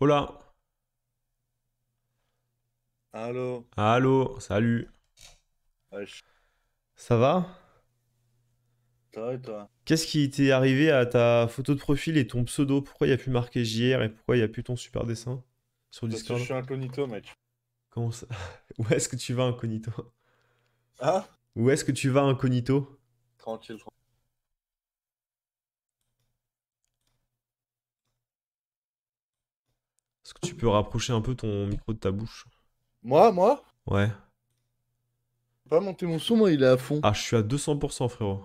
Hola. Allô. Allô, salut. Ça va Ça va et toi Qu'est-ce qui t'est arrivé à ta photo de profil et ton pseudo Pourquoi il n'y a plus marqué JR et pourquoi il n'y a plus ton super dessin sur Parce que je suis incognito, mec. Comment ça Où est-ce que tu vas incognito Hein Où est-ce que tu vas incognito Tranquille, tranquille. tu peux rapprocher un peu ton micro de ta bouche Moi, moi Ouais. Pas monter mon son, moi, il est à fond. Ah, je suis à 200%, frérot.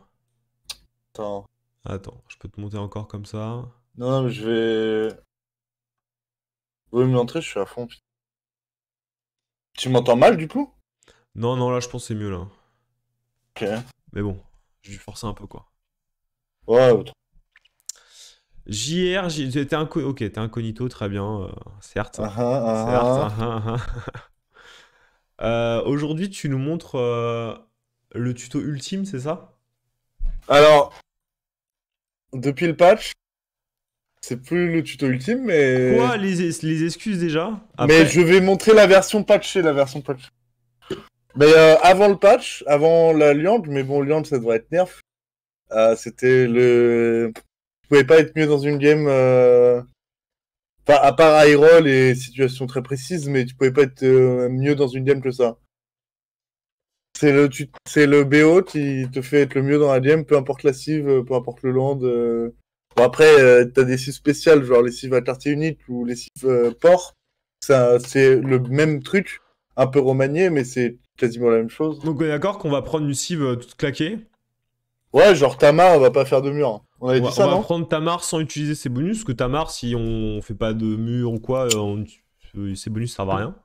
Attends. Attends, je peux te monter encore comme ça. Non, mais je vais. Vous pouvez me montrer, je suis à fond. Tu m'entends mal du coup Non, non, là je pense c'est mieux là. Ok. Mais bon, je vais forcer un peu quoi. Ouais, JR, t'es inco... ok, t'es incognito, très bien, certes. Aujourd'hui, tu nous montres euh, le tuto ultime, c'est ça Alors, depuis le patch, c'est plus le tuto ultime, mais. Quoi les, excuses déjà Mais je vais montrer la version patchée, la version patchée. Mais euh, avant le patch, avant la liande, mais bon, liande, ça devrait être nerf. Euh, c'était le pas être mieux dans une game. Euh, à part high et situation très précise, mais tu pouvais pas être euh, mieux dans une game que ça. C'est le, tu... c'est le BO qui te fait être le mieux dans la game, peu importe la cive, euh, peu importe le land. Bon, après, t'as des cives spéciales, genre les cives à quartier unique ou les cives port. Ça, c'est le même truc, un peu remanié, mais c'est quasiment la même chose. Donc, on est d'accord qu'on va prendre une cive toute claquée Ouais, genre Tama, on va pas faire de mur. On, va, prendre Tamar sans utiliser ses bonus, parce que Tamar, si on fait pas de mur ou quoi, euh, euh, ses bonus servent à rien.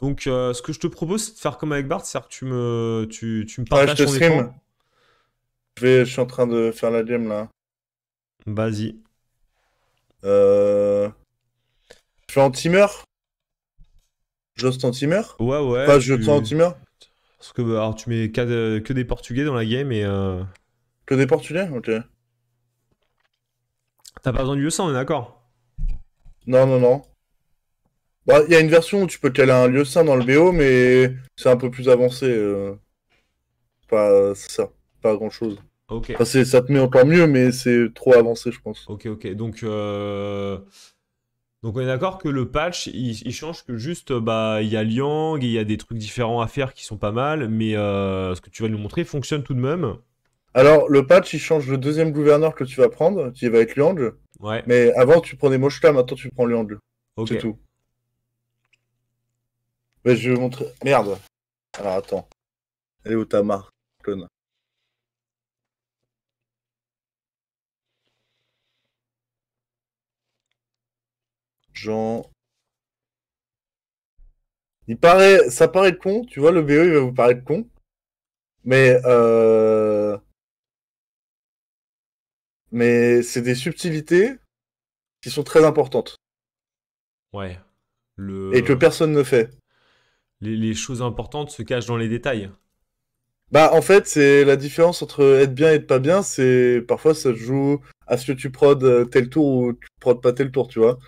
Donc, euh, ce que je te propose, c'est de faire comme avec Bart, c'est-à-dire que tu me, tu, me partages ouais, je stream. Je, suis en train de faire la game là. Vas-y. Je suis en timer. Jost en timer. Ouais, ouais. je suis en timer. Parce que bah, alors, tu mets que des Portugais dans la game et. Que des Portugais Ok. T'as pas besoin du lieu saint, on est d'accord Non, non, non. Bah, il y a une version où tu peux caler un lieu saint dans le BO, mais c'est un peu plus avancé. Euh. Pas ça, pas grand chose. Ok. ça te met encore mieux, mais c'est trop avancé, je pense. Ok, ok. Donc, euh, Donc on est d'accord que le patch, il, change que juste, bah, il y a Liang, il y a des trucs différents à faire qui sont pas mal, mais euh, ce que tu vas nous montrer fonctionne tout de même. Alors, le patch, il change le deuxième gouverneur que tu vas prendre, qui va être avec Ouais. Mais avant, tu prenais Moshka, maintenant, tu prends Liang, C'est tout. Mais je vais montrer. Merde. Alors, attends. Elle est où ta marque, clone Jean. Il paraît, ça paraît con, tu vois, le BE il va vous paraître con, mais euh... Mais c'est des subtilités qui sont très importantes. Ouais. Et que personne ne fait. Les, choses importantes se cachent dans les détails. Bah, en fait, c'est la différence entre être bien et être pas bien. C'est parfois ça se joue à ce que tu prodes euh, tel tour ou tu prodes pas tel tour, tu vois.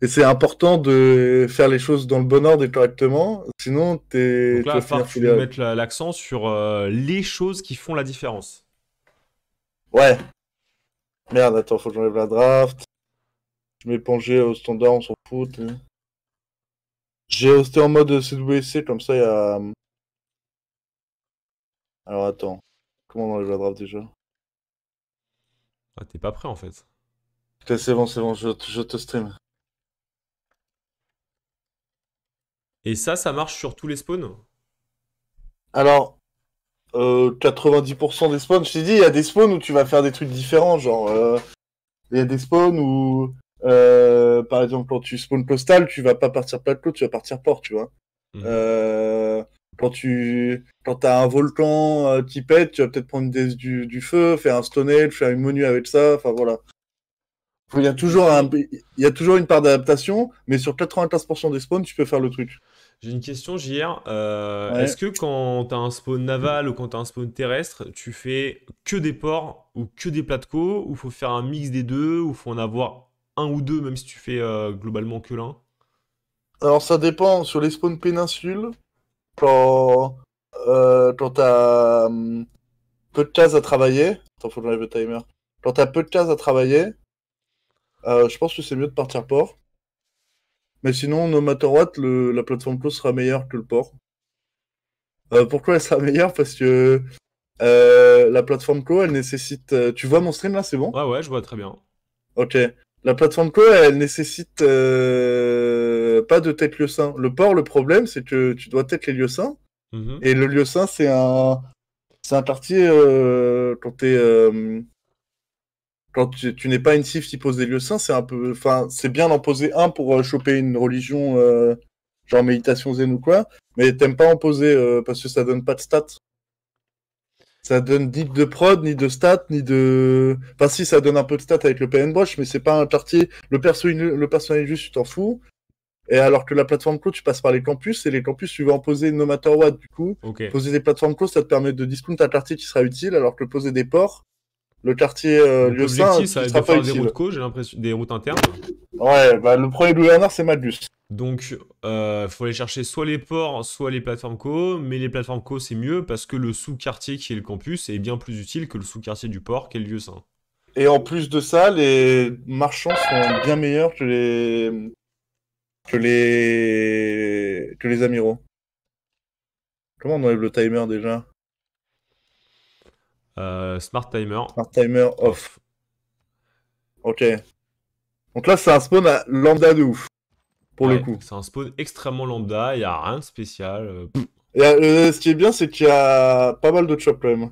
Et c'est important de faire les choses dans le bon ordre et correctement, sinon t'es. Donc là, tu vas mettre l'accent sur euh, les choses qui font la différence. Ouais. Merde, attends, faut que j'enlève la draft. Je m'épongerai au standard, on s'en fout. Hein. J'ai hosté en mode CWC, comme ça, il y a... Hum. Alors, attends. Comment on enlève la draft, déjà Ah, t'es pas prêt, en fait. Ok, c'est bon, c'est bon, je te stream. Et ça, ça marche sur tous les spawns Alors, 90% euh, des spawns, je t'ai dit, il y a des spawns où tu vas faire des trucs différents, genre euh, il y a des spawns où euh, par exemple quand tu spawns postal, tu vas pas partir plateau, tu vas partir port, tu vois. Mhm. quand tu quand as un volcan qui pète, tu vas peut-être prendre des, du, feu, faire un stone faire une menu avec ça, enfin voilà. Il y, a toujours il y a toujours une part d'adaptation, mais sur 95% des spawns, tu peux faire le truc. J'ai une question, JR. Euh, est-ce que quand tu as un spawn naval ou quand tu as un spawn terrestre, tu fais que des ports ou que des plateaux Ou faut faire un mix des deux Ou faut en avoir un ou deux, même si tu fais euh, globalement que l'un Alors ça dépend. Sur les spawns péninsules, quand, euh, hum, quand t'as peu de cases à travailler. Quand t'as peu de cases à travailler, je pense que c'est mieux de partir port. Mais sinon, no matter what, la plateforme co sera meilleure que le port. Euh, pourquoi elle sera meilleure Parce que euh, la plateforme co, elle nécessite. Euh, tu vois mon stream là, c'est bon ah ouais, je vois très bien. Ok. La plateforme co, elle nécessite pas de tête lieu sain. Le port, le problème, c'est que tu dois tête les lieux sains. Mhm. Et le lieu sain, c'est un. C'est un quartier quand t'es quand tu, n'es pas une sif qui pose des lieux saints, c'est un peu, enfin, c'est bien d'en poser un pour euh, choper une religion, euh, genre méditation zen ou quoi, mais t'aimes pas en poser euh, parce que ça donne pas de stats. Ça donne ni de prod, ni de stats, ni de. Enfin, si, ça donne un peu de stats avec le PN Brush, mais c'est pas un quartier. Le, perso, le personnage juste, tu t'en fous. Et alors que la plateforme close, tu passes par les campus, et les campus, tu vas en poser no matter what, du coup. Poser des plateformes close, ça te permet de discount un quartier qui sera utile, alors que poser des ports, le quartier euh, saint ça sera pas des routes j'ai l'impression des routes internes. Ouais, bah le premier gouverneur c'est Magus. Donc il euh, faut aller chercher soit les ports, soit les plateformes co, mais les plateformes co c'est mieux parce que le sous-quartier qui est le campus est bien plus utile que le sous-quartier du port qui est lieu saint. Et en plus de ça, les marchands sont bien meilleurs que les que les que les amiraux. Comment on enlève le timer déjà euh, smart timer. Smart timer off. Ok. Donc là, c'est un spawn à lambda de ouf. Pour le coup. C'est un spawn extrêmement lambda, il n'y a rien de spécial. Et, euh, euh, ce qui est bien, c'est qu'il y a pas mal de chops quand même.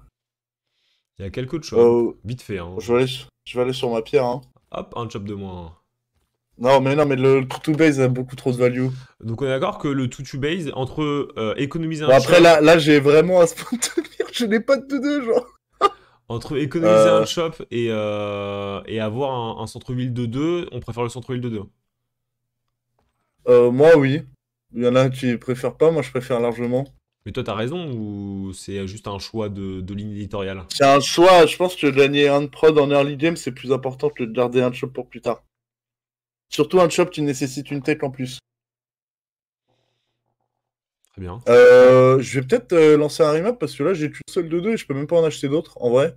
Il y a quelques chops. Vite fait. Hein. Je, vais aller, sur ma pierre. Hein. Hop, un chop de moins. Non, mais non, mais le, tutu base a beaucoup trop de value. Donc on est d'accord que le tutu base entre économiser un Après là, là j'ai vraiment un spawn de merde, je n'ai pas de 2 genre. Entre économiser euh. un shop et, euh, avoir un, centre-ville de 2, on préfère le centre-ville de 2 euh, Moi, oui. Il y en a qui préfèrent pas, moi je préfère largement. Mais toi, t'as raison ou c'est juste un choix de, ligne éditoriale C'est un choix. Je pense que gagner un prod en early game, c'est plus important que de garder un shop pour plus tard. Surtout un shop qui nécessite une tech en plus. Très bien. je vais peut-être lancer un remap parce que là, j'ai tout seul de 2 et je peux même pas en acheter d'autres en vrai.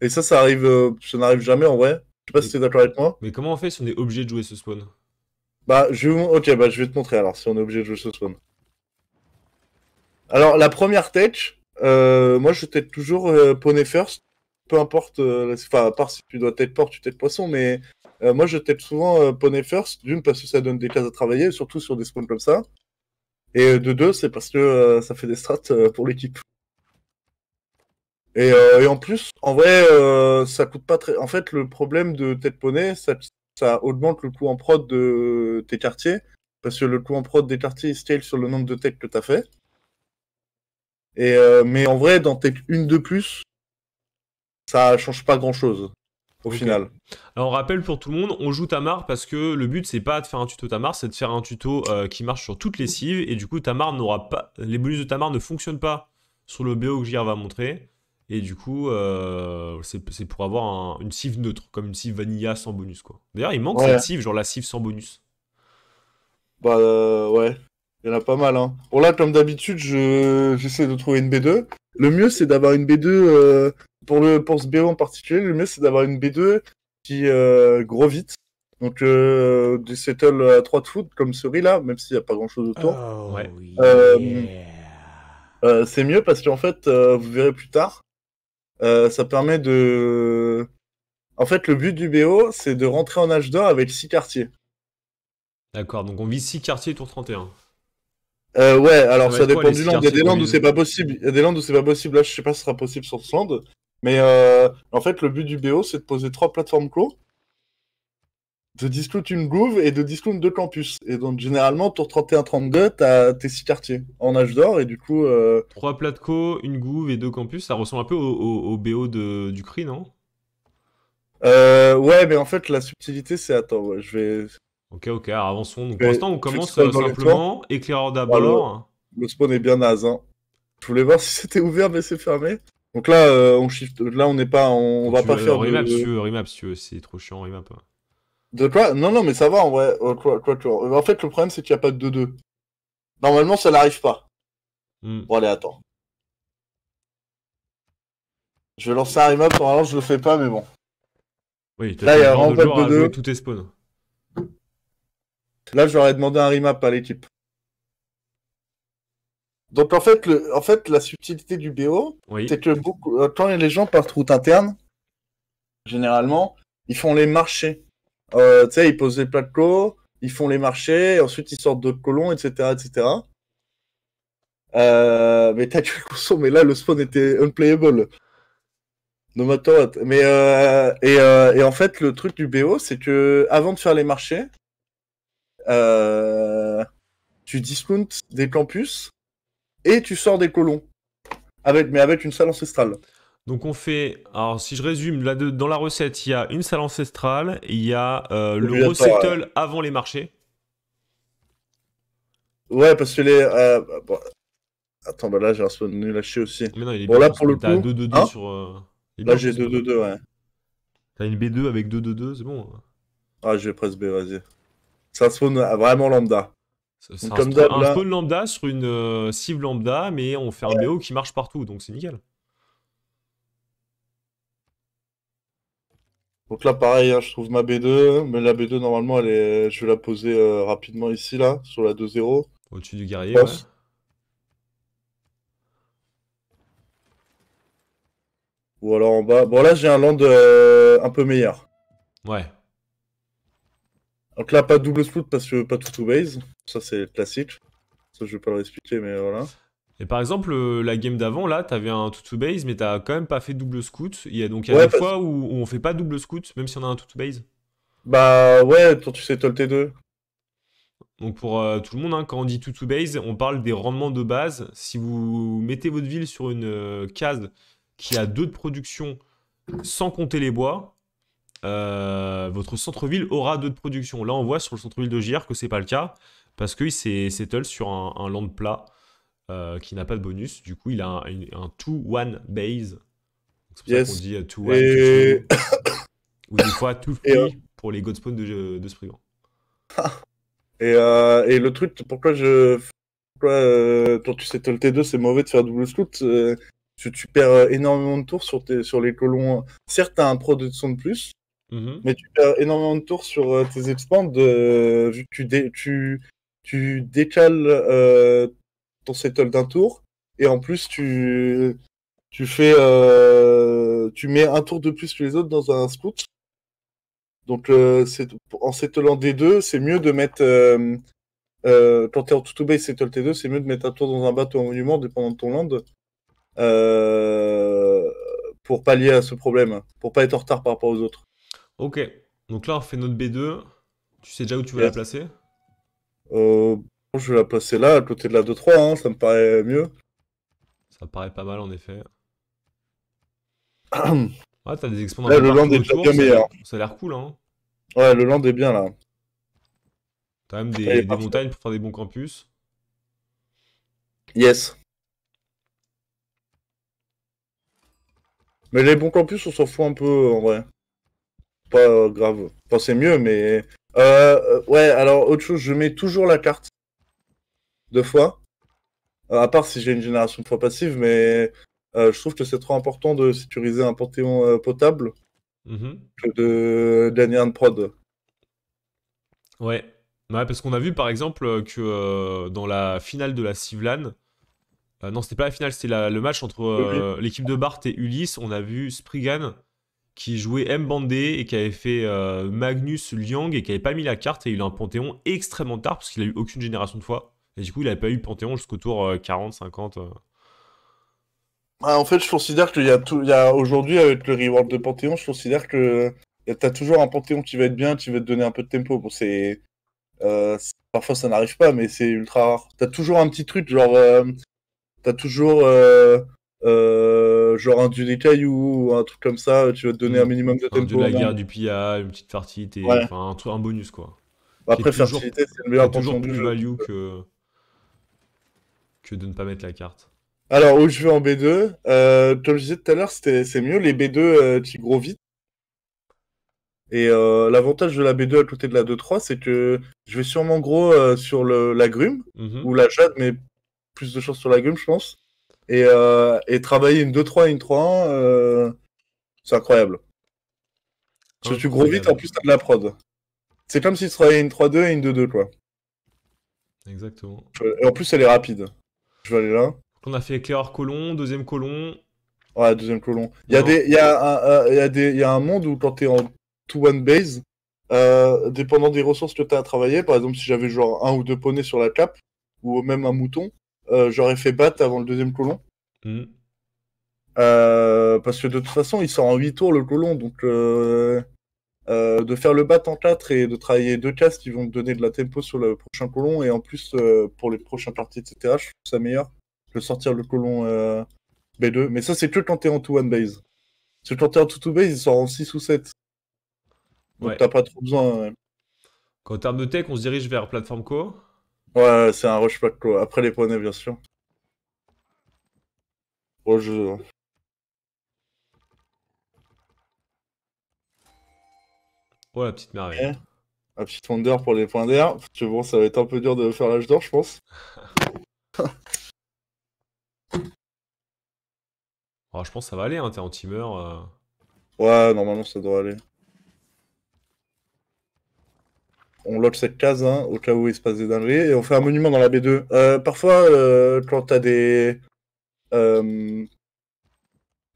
Et ça, ça arrive, euh, n'arrive jamais en vrai. Je sais pas si tu es d'accord avec moi. Mais comment on fait si on est obligé de jouer ce spawn Bah, je ok, bah, je vais te montrer alors si on est obligé de jouer ce spawn. Alors, la première tech, euh, moi je tape toujours euh, poney first. Peu importe, enfin, à part si tu dois tête porc, tu tête poisson, mais moi je tape souvent poney first. D'une, parce que ça donne des cases à travailler, surtout sur des spawns comme ça. Et de deux, c'est parce que ça fait des strats pour l'équipe. Euh, et, en plus, en vrai, euh, ça coûte pas très. En fait, le problème de Tête Poney, ça, augmente le coût en prod de tes quartiers. Parce que le coût en prod des quartiers scale sur le nombre de tech que tu as fait. Euh, mais en vrai, dans tech une de plus, ça change pas grand chose. Au final. Alors, on rappelle pour tout le monde, on joue Tamar parce que le but c'est pas de faire un tuto Tamar, c'est de faire un tuto qui marche sur toutes les cives et du coup Tamar n'aura pas, les bonus de Tamar ne fonctionnent pas sur le BO que JR va montrer. Et du coup, euh, c'est pour avoir une cive neutre, comme une cive vanilla sans bonus. quoi. D'ailleurs, il manque cette cive, genre la cive sans bonus. Bah euh, ouais, il y en a pas mal. Hein. Bon là, comme d'habitude, j'essaie de trouver une B2. Le mieux, c'est d'avoir une B2, euh, pour, le, pour ce BO en particulier, le mieux, c'est d'avoir une B2 qui gros vite. Donc des settles à 3 de foot, comme celui-là, même s'il n'y a pas grand-chose autour. Oh, ouais. C'est mieux parce qu'en fait, vous verrez plus tard, euh, ça permet de. En fait, le but du BO, c'est de rentrer en âge d'or avec 6 quartiers. D'accord, donc on vit 6 quartiers tour 31. Euh, ouais, alors ça, dépend du land. Il y a des landes où c'est pas possible. Il y a des landes où c'est pas possible. Là, je sais pas si ce sera possible sur ce land. Mais euh, en fait, le but du BO, c'est de poser trois plateformes clos de discount une gouve et de discount deux campus. Et donc, généralement, tour 31-32, t'as tes six quartiers en âge d'or, et du coup. Euh... Trois platco, une gouve et deux campus, ça ressemble un peu au, au, BO de, du CRI, non euh, Ouais, mais en fait, la subtilité, c'est. Attends, je vais. Ok, ok, avançons. Donc, pour l'instant, on commence euh, simplement éclaireur d'abord. le spawn est bien naze. Hein. Je voulais voir si c'était ouvert, mais c'est fermé. Donc là, euh, on shift. Là, on n'est pas. On, va pas faire. de... remap, si c'est trop chiant, remap. Hein. De quoi Non, non, mais ça va en vrai. Euh, quoi, euh, En fait, le problème, c'est qu'il n'y a pas de 2-2. Normalement, ça n'arrive pas. Hmm. Bon, allez, attends. Je vais lancer un remap, normalement, je le fais pas, mais bon. Oui, Là, il y a vraiment pas de 2-2. est spawn demandé un remap à l'équipe. Donc, en fait, le... en fait, la subtilité du BO, c'est que beaucoup... Euh, quand les gens partent route interne, généralement, ils font les marchés. Euh, tu sais, ils posent des plateaux, ils font les marchés, ensuite ils sortent d'autres colons, etc. etc. Euh, mais t'as que conso, mais là le spawn était unplayable. Non mais attends... Mais euh, et, euh, et, en fait, le truc du BO, c'est que avant de faire les marchés, euh, tu dismounts des campus et tu sors des colons. Avec, mais avec une salle ancestrale. Donc on fait, alors si je résume, dans la recette, il y a une salle ancestrale, il y a euh, le resettle avant les marchés. Ouais, parce que les... Euh, Attends, bah là j'ai un spawn nul chier aussi. Mais non, il est bon, là pour le coup... 2-2-2 hein sur... Euh, là j'ai 2-2-2, ouais. T'as une B2 avec 2-2-2, c'est bon. Hein. Ah, je vais presse B, vas-y. Ça spawn vraiment lambda. C'est un, spawn lambda sur une cible lambda, mais on fait un BO qui marche partout, donc c'est nickel. Donc là, pareil, hein, je trouve ma B2, mais la B2, normalement, elle est... je vais la poser euh, rapidement ici, là, sur la 2-0. Au-dessus du guerrier, Ou alors en bas. Bon, là, j'ai un land euh, un peu meilleur. Ouais. Donc là, pas double split parce que pas tout to base. Ça, c'est classique. Ça, je vais pas leur expliquer, mais voilà. Et par exemple, euh, la game d'avant, là, avais un to base, mais t'as quand même pas fait double scout. Il y a donc y des fois où, on fait pas double scout, même si on a un to base. Bah ouais, quand tu sais tolter T2. Donc pour euh, tout le monde, hein, quand on dit to base, on parle des rendements de base. Si vous mettez votre ville sur une euh, case qui a deux de production sans compter les bois, votre centre-ville aura deux de production. Là, on voit sur le centre-ville de JR que c'est pas le cas parce qu'il s'est settle sur un land plat. Euh, qui n'a pas de bonus. Du coup, il a un, 2-1 base. C'est pour ça qu'on dit 2-1. Euh, et... Ou des fois 2 3 euh, pour les Godspawn de, de Spriggan. et, et, le truc, pourquoi je. Pourquoi quand tu sais T2, c'est mauvais de faire double scout tu, perds énormément de tours sur, tes, sur les colons. Certes, t'as un pro de son de plus, mm-hmm. mais tu perds énormément de tours sur tes expands. vu que tu, tu, tu décales ton settle d'un tour. Et en plus, tu, tu fais, euh, tu mets un tour de plus que les autres dans un scout. Donc, euh, c'est en settlant des deux c'est mieux de mettre, euh, euh quand t'es en tout base, T2, c'est mieux de mettre un tour dans un bateau en monument, dépendant de ton land, pour pallier à ce problème, pour pas être en retard par rapport aux autres. Ok, donc là, on fait notre B2. Tu sais déjà où tu vas la placer je vais la placer là, à côté de la 2-3, hein, ça me paraît mieux. Ça paraît pas mal en effet. ouais, t'as des le land est bien Ça a l'air cool, hein. Ouais, le land est bien là. T'as même des, montagnes pour faire des bons campus. Yes. Mais les bons campus, on s'en fout un peu en vrai. Pas grave. Enfin, c'est mieux, mais. Euh, euh, ouais, alors autre chose, je mets toujours la carte fois. Euh, à part si j'ai une génération de fois passive, mais euh, je trouve que c'est trop important de sécuriser un panthéon euh, potable mhm. que de gagner un prod. Ouais. parce qu'on a vu par exemple que dans la finale de la Sivlan, non, c'était pas la finale, c'était le match entre l'équipe de Bart et Ulysse. On a vu Spriggan qui jouait M Bandé et qui avait fait Magnus Liang et qui avait pas mis la carte et il a un panthéon extrêmement tard parce qu'il a eu aucune génération de fois. Et du coup, il n'avait pas eu Panthéon jusqu'au tour 40, euh, 50. Euh. Bah, en fait, je considère qu'il y a, tout... a aujourd'hui, avec le reward de Panthéon, je considère que as toujours un Panthéon qui va être bien, tu va te donner un peu de tempo. Euh, parfois ça n'arrive pas, mais c'est ultra rare. as toujours un petit truc, genre. tu t'as toujours. genre un dieu ou un truc comme ça, tu vas te donner un minimum de un tempo. De la guerre, du PIA, une petite fertilité, un, bonus quoi. Après, fertilité, c'est le meilleur Value que que de ne pas mettre la carte Alors, où je vais en B2, euh, comme je disais tout à l'heure, c'est mieux. Les B2, tu euh, gros vite. Et euh, l'avantage de la B2 à côté de la 2-3, c'est que je vais sûrement gros euh, sur le, la grume, mhm. ou la jade, mais plus de chance sur la grume, je pense. Et, et travailler une 2-3 et une 3-1, c'est incroyable. tu gros vite, en plus, t'as de la prod. C'est comme si tu travaillais une 3-2 et une 2-2, quoi. Exactement. Et en plus, elle est rapide. Je vais aller là. On a fait éclaireur colon, deuxième colon. Ouais, deuxième colon. Il y, a des, y un, y a un monde où quand t'es en 2 one base, euh, dépendant des ressources que t'as à travailler, par exemple si j'avais genre un ou deux poneys sur la cape, ou même un mouton, euh, j'aurais fait battre avant le deuxième colon. Hmm. Euh, parce que de toute façon, il sort en 8 tours le colon, donc euh, de faire le bat en 4 et de travailler deux casques qui vont donner de la tempo sur le prochain colon et en plus euh, pour les prochains parties etc je trouve ça meilleur de sortir le colon euh, B2 mais ça c'est que quand t'es en 2-1 base c'est quand t'es en 2-2 base il sort en 6 ou 7 donc t'as pas trop besoin Quand en termes de tech on se dirige vers plateforme co ouais c'est un rush pack co après les poneys bien sûr oh, Ouais, la petite merveille. Un petit Wonder pour les points d'air. Parce que bon, ça va être un peu dur de faire l'âge d'or, je pense. Ah, je pense que ça va aller, hein. t'es en timer. Euh. Ouais, normalement ça doit aller. On lock cette case hein, au cas où il se passe des dingueries et on fait un monument dans la B2. Euh, parfois, euh, quand t'as des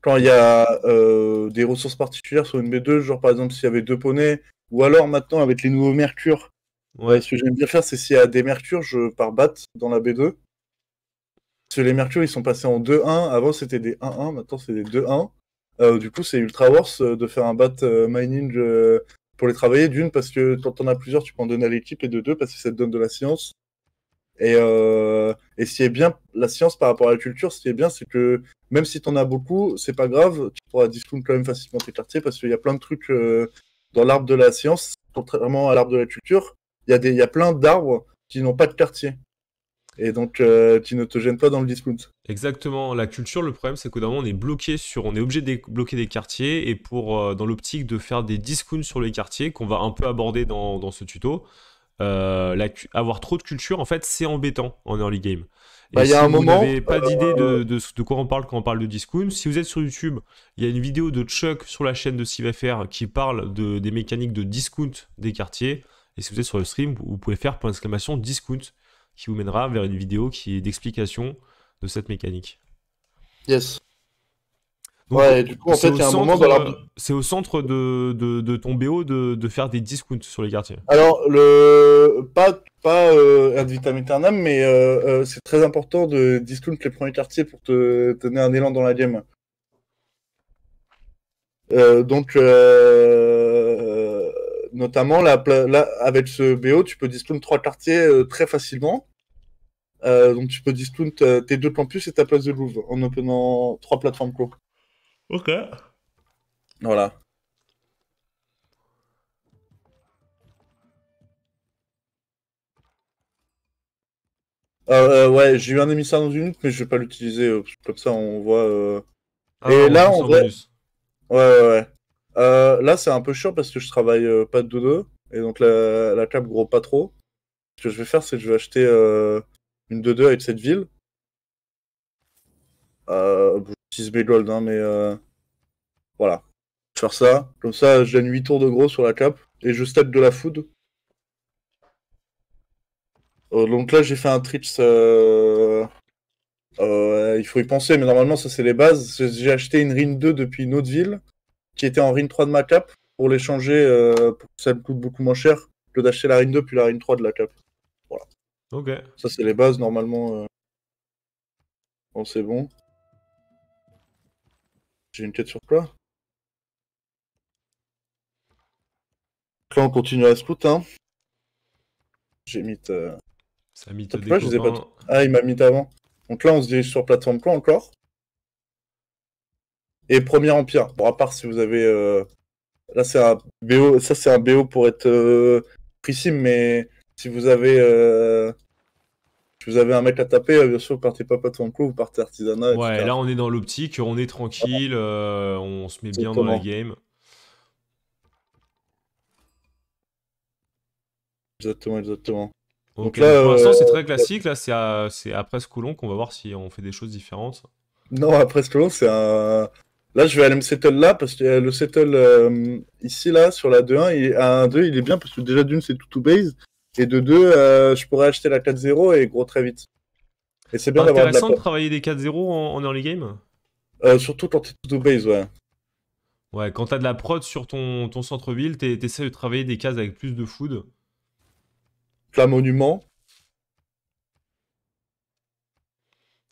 quand il y a euh, des ressources particulières sur une B2, genre par exemple s'il y avait deux poneys, ou alors maintenant avec les nouveaux mercures. Ouais. Ce que j'aime bien faire, c'est s'il y a des mercures, je pars battre dans la B2. Parce que les mercures, ils sont passés en 2-1. Avant, c'était des 1-1, maintenant, c'est des 2-1. Euh, du coup, c'est ultra worse euh, de faire un bat mining pour les travailler. D'une, parce que quand t'en as plusieurs, tu peux en donner à l'équipe, et de deux, parce que ça te donne de la science. Et, si euh, est bien, la science par rapport à la culture, ce qui est bien, c'est que même si tu en as beaucoup, c'est pas grave, tu pourras discount quand même facilement tes quartiers parce qu'il y a plein de trucs euh, dans l'arbre de la science, contrairement à l'arbre de la culture, il y, a y a plein d'arbres qui n'ont pas de quartier. Et donc, tu euh, qui ne te gênent pas dans le discount. Exactement. La culture, le problème, c'est qu'au d'un moment, on est bloqué sur, on est obligé de bloquer des quartiers et pour, dans l'optique de faire des discounts sur les quartiers qu'on va un peu aborder dans, dans ce tuto, euh, avoir trop de culture, en fait, c'est embêtant en early game. Et bah, y a un vous n'avez pas euh, d'idée de, euh, de, quoi on parle quand on parle de Discount, si vous êtes sur YouTube, il y a une vidéo de Chuck sur la chaîne de CivFR qui parle de, des mécaniques de discount des quartiers. Et si vous êtes sur le stream, vous pouvez faire point d'exclamation discount qui vous mènera vers une vidéo qui est d'explication de cette mécanique. Yes ouais, du coup, en fait, il y a un moment C'est au centre de, ton BO de, faire des discounts sur les quartiers. Alors, le... pas, pas euh, ad mais euh, euh, c'est très important de discount les premiers quartiers pour te donner un élan dans la game. Euh, donc, notamment, avec ce BO, tu peux discount trois quartiers très facilement. donc, tu peux discount tes deux campus et ta place de Louvre en openant trois plateformes clos Ok. Voilà. Euh, euh, ouais, j'ai eu un émissaire dans une minute, mais je vais pas l'utiliser. Euh, comme ça, on voit. Euh. Ah, et là, en vrai... Ouais, ouais, ouais. là, c'est un peu chiant parce que je travaille pas de 2-2, Et donc, la, la cape gros pas trop. Ce que je vais faire, c'est que je vais acheter une 2-2 avec cette ville. 6 euh, bgold, gold, hein, mais euh, voilà. faire ça. Comme ça, je gagne 8 tours de gros sur la cape. Et je step de la food. Euh, donc là, j'ai fait un trips. il faut y penser, mais normalement, ça, c'est les bases. J'ai acheté une ring 2 depuis une autre ville qui était en ring 3 de ma cape pour l'échanger pour ça me coûte beaucoup moins cher que d'acheter la ring 2 puis la ring 3 de la cape. Voilà. Ça, c'est les bases normalement. Bon, c'est bon. J'ai une tête sur quoi Là, on continue à scout. Hein. J'ai mis. mis Ah, il m'a mis avant. Donc là, on se dirige sur plateforme plan encore. Et premier empire. Bon, à part si vous avez. Euh, là, c'est un BO. Ça, c'est un BO pour être euh... mais si vous avez euh, si vous avez un mec à taper, euh, bien sûr, partez pas pas trop vous partez artisanat. Ouais, là on est dans l'optique, on est tranquille, euh, on se met bien dans la game. Exactement, exactement. Donc là, pour l'instant, c'est euh, très classique. Là, c'est, à... c'est après ce qu'on va voir si on fait des choses différentes. Non, après ce c'est un. Là, je vais aller me settle là parce que le settle ici, là, sur la 2-1, et à 1-2, il est bien parce que déjà d'une, c'est tout to base. Et de 2, euh, je pourrais acheter la 4-0 et gros très vite. c'est bien intéressant de, travailler des 4-0 en, early game euh, Surtout quand t'es au base, ouais. Ouais, quand t'as de la prod sur ton, ton centre-ville, t'essaies de travailler des cases avec plus de food. La monument.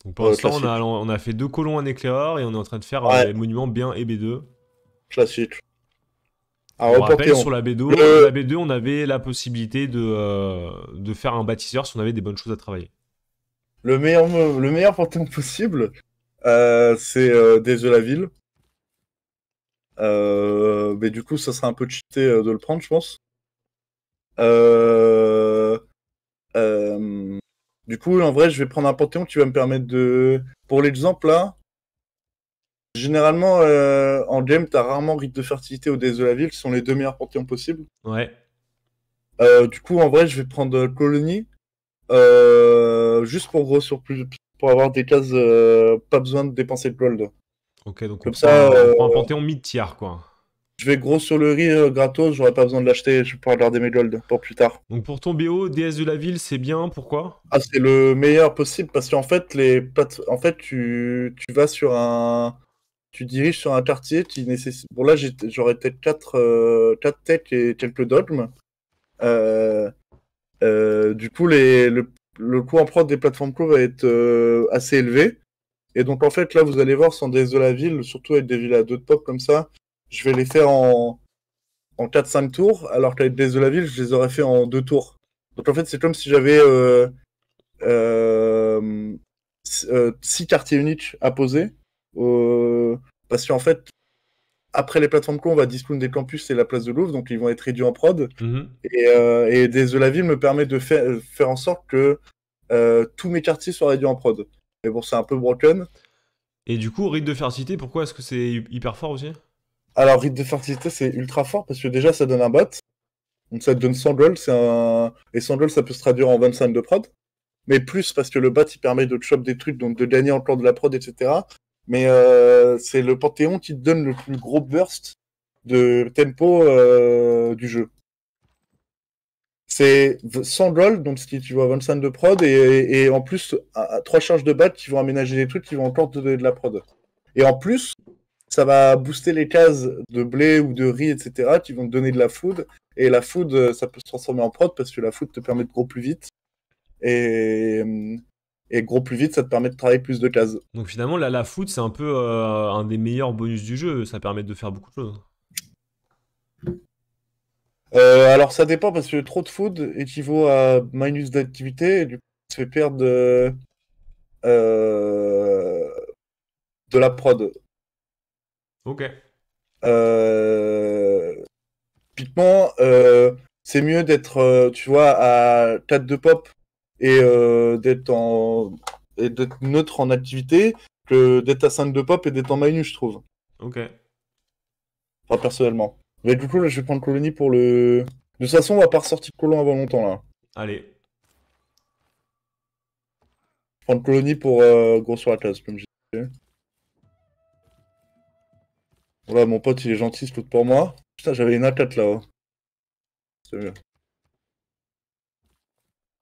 Donc pour l'instant, on, a, fait deux colons en éclaireur et on est en train de faire euh, ouais. les monuments bien et B2. Classique. Alors on rappelle, sur la B2, la B2, on avait la possibilité de, euh, de faire un bâtisseur si on avait des bonnes choses à travailler. Le meilleur, le meilleur panthéon possible, euh, c'est euh, des la ville. mais du coup, ça serait un peu cheaté de le prendre, je pense. du coup, en vrai, je vais prendre un panthéon qui va me permettre de. Pour l'exemple là, Généralement, euh, en game, tu as rarement rite de fertilité ou déesse de la ville, qui sont les deux meilleurs panthéons possibles. Ouais. Euh, du coup, en vrai, je vais prendre euh, colonie. juste pour gros sur plus, pour avoir des cases, pas besoin de dépenser de gold. Ok, donc Comme ça, on un panthéon mid-tier, quoi. Je vais gros sur le riz gratos, j'aurais pas besoin de l'acheter, je vais pouvoir garder mes gold pour plus tard. Donc pour ton BO, DS de la ville, c'est bien, pourquoi Ah, c'est le meilleur possible, parce qu'en fait, les en fait tu vas sur un tu diriges sur un quartier qui nécessite. Bon, là, j'aurais peut-être 4, euh, quatre techs et quelques dogmes. Euh, euh, du coup, les, le, coût en prod des plateformes co va être assez élevé. Et donc, en fait, là, vous allez voir, sans des de la ville, surtout avec des villas à deux de pop comme ça, je vais les faire en, 4-5 tours, alors qu'avec des de la ville, je les aurais fait en deux tours. Donc, en fait, c'est comme si j'avais. 6 quartiers uniques à poser euh, parce qu'en fait, après les plateformes qu'on on va Discount des campus et la place de Louvre, donc ils vont être réduits en prod. Mhm. Euh, et, des de la ville me permet de faire, euh, en sorte que tous mes quartiers soient réduits en prod. Mais bon, c'est un peu broken. Et du coup, Rite de Fertilité, pourquoi est-ce que c'est hyper fort aussi Alors, Rite de Fertilité, c'est ultra fort parce que déjà, ça donne un bot. Donc, ça donne 100 c'est un... et 100 ça peut se traduire en 25 de prod. Mais plus parce que le bot il permet de chop des trucs, donc de gagner encore de la prod, etc mais euh, c'est le Panthéon qui te donne le plus gros burst de tempo euh, du jeu. C'est 100 gold, donc qui tu vois 25 de prod, et, en plus, trois charges de batte qui vont aménager des trucs qui vont encore te donner de la prod. Et en plus, ça va booster les cases de blé ou de riz, etc., qui vont te donner de la food. Et la food, euh, ça peut se transformer en prod parce que la food te permet de gros plus vite. Et, hum, et gros plus vite, ça te permet de travailler plus de cases. Donc finalement, la food, c'est un peu euh, un des meilleurs bonus du jeu. Ça permet de faire beaucoup de choses. Euh, alors ça dépend parce que trop de food équivaut à minus d'activité. Et du coup, ça fait perdre de, euh, de la prod. Ok. Typiquement, c'est mieux d'être, tu vois, à 4 de pop euh, et d'être neutre en activité que d'être à 5 de pop et d'être en minus, je trouve. Ok. Enfin, personnellement. Mais du coup, là, je vais prendre Colonie pour le. De toute façon, on va pas ressortir de Colon avant longtemps, là. Allez. Je Colonie pour euh, gros sur la classe, comme j'ai dit. Voilà, mon pote, il est gentil, se pour moi. Putain, j'avais une a là-haut. C'est mieux.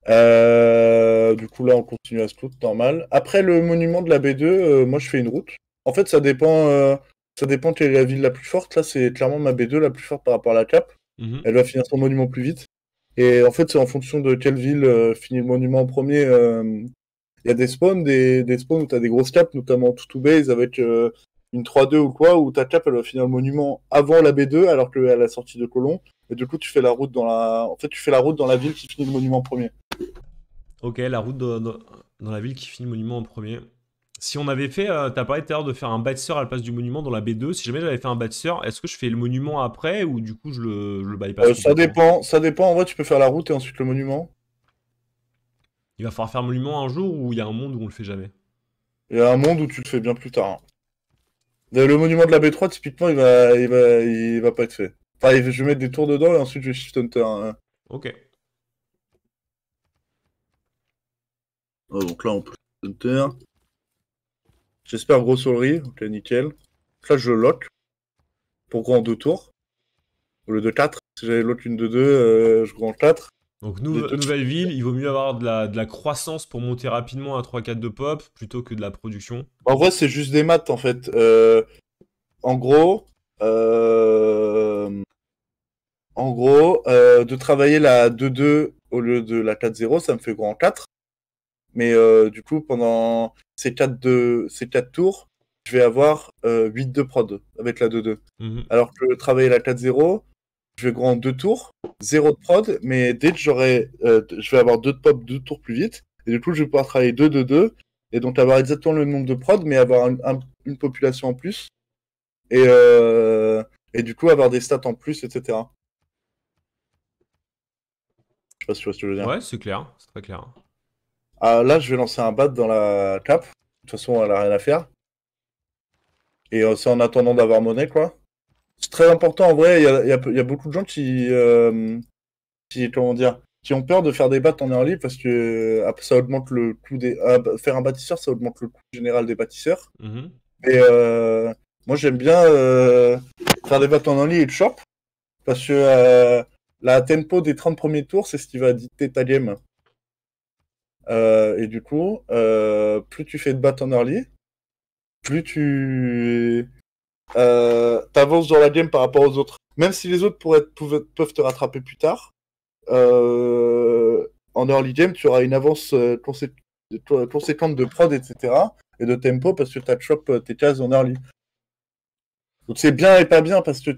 Euh, du coup, là, on continue à scout, normal. Après le monument de la B2, euh, moi, je fais une route. En fait, ça dépend, euh, ça dépend quelle est la ville la plus forte. Là, c'est clairement ma B2 la plus forte par rapport à la CAP. Mhm. Elle va finir son monument plus vite. Et en fait, c'est en fonction de quelle ville euh, finit le monument en premier. Il y a des spawns, des, spawns où tu as des grosses caps, notamment tout Base avec une 3-2 ou quoi, où ta cap, elle va finir le monument avant la B2, alors qu'elle a la sortie de Colomb. Et du coup, tu fais la route dans la, en fait, tu fais la route dans la ville qui finit le monument premier. Ok, la route dans la ville qui finit monument en premier. Si on avait fait, tu' euh, t'as parlé tout à l'heure de faire un bâtisseur à la place du monument dans la B2. Si jamais j'avais fait un bâtisseur, est-ce que je fais le monument après ou du coup je le, je le euh, Ça dépend, ça dépend. En vrai, tu peux faire la route et ensuite le monument. Il va falloir faire le monument un jour ou il y a un monde où on le fait jamais Il y a un monde où tu le fais bien plus tard. Hein. Le monument de la B3, typiquement, il va, il va, pas être fait. Enfin, je vais mettre des tours dedans et ensuite je vais shift hunter. Ok. Ah, donc là, on peut Hunter. J'espère grosse souris, Ok, nickel. Là, je lock. Pour grand deux tours Au lieu de 4. Si j'avais lock une de deux, euh, je grand 4. Donc nouvelle ville, il vaut mieux avoir de la, croissance pour monter rapidement à 3-4 de pop plutôt que de la production. En vrai, c'est juste des maths en fait. Euh, en gros, euh, en gros, de travailler la 2-2 au lieu de la 4-0, ça me fait grand 4. Mais euh, du coup, pendant ces 4, ces tours, je vais avoir 8 euh, de prod avec la 2-2. Mhm. Alors que travailler la 4-0, je vais grand 2 tours, 0 de prod, mais dès que j'aurai, euh, je vais avoir 2 de pop 2 tours plus vite, et du coup, je vais pouvoir travailler 2-2-2, et donc avoir exactement le nombre de prod, mais avoir une population en plus, et, et du coup, avoir des stats en plus, etc. Je sais pas si tu vois ce que je veux dire. Ouais, c'est clair, c'est très clair. Ah, là, je vais lancer un bat dans la cape. De toute façon, elle a rien à faire. Et euh, c'est en attendant d'avoir monnaie, quoi. C'est très important, en vrai. Il y a, beaucoup de gens qui, euh, qui, comment dire, qui ont peur de faire des battes en early parce que ah, ça augmente le coût des. Ah, bah, faire un bâtisseur, ça augmente le coût général des bâtisseurs. Mm-hmm. Et euh, moi, j'aime bien euh, faire des battes en early et de shop parce que la tempo des 30 premiers tours, c'est ce qui va dicter ta game. Euh, et du coup, euh, plus tu fais de battes en early, plus tu euh, avances dans la game par rapport aux autres. Même si les autres pourraient, peuvent te rattraper plus tard, en early game, tu auras une avance conséquente de prod, etc. et de tempo parce que tu as chop tes cases en early. Donc c'est bien et pas bien parce que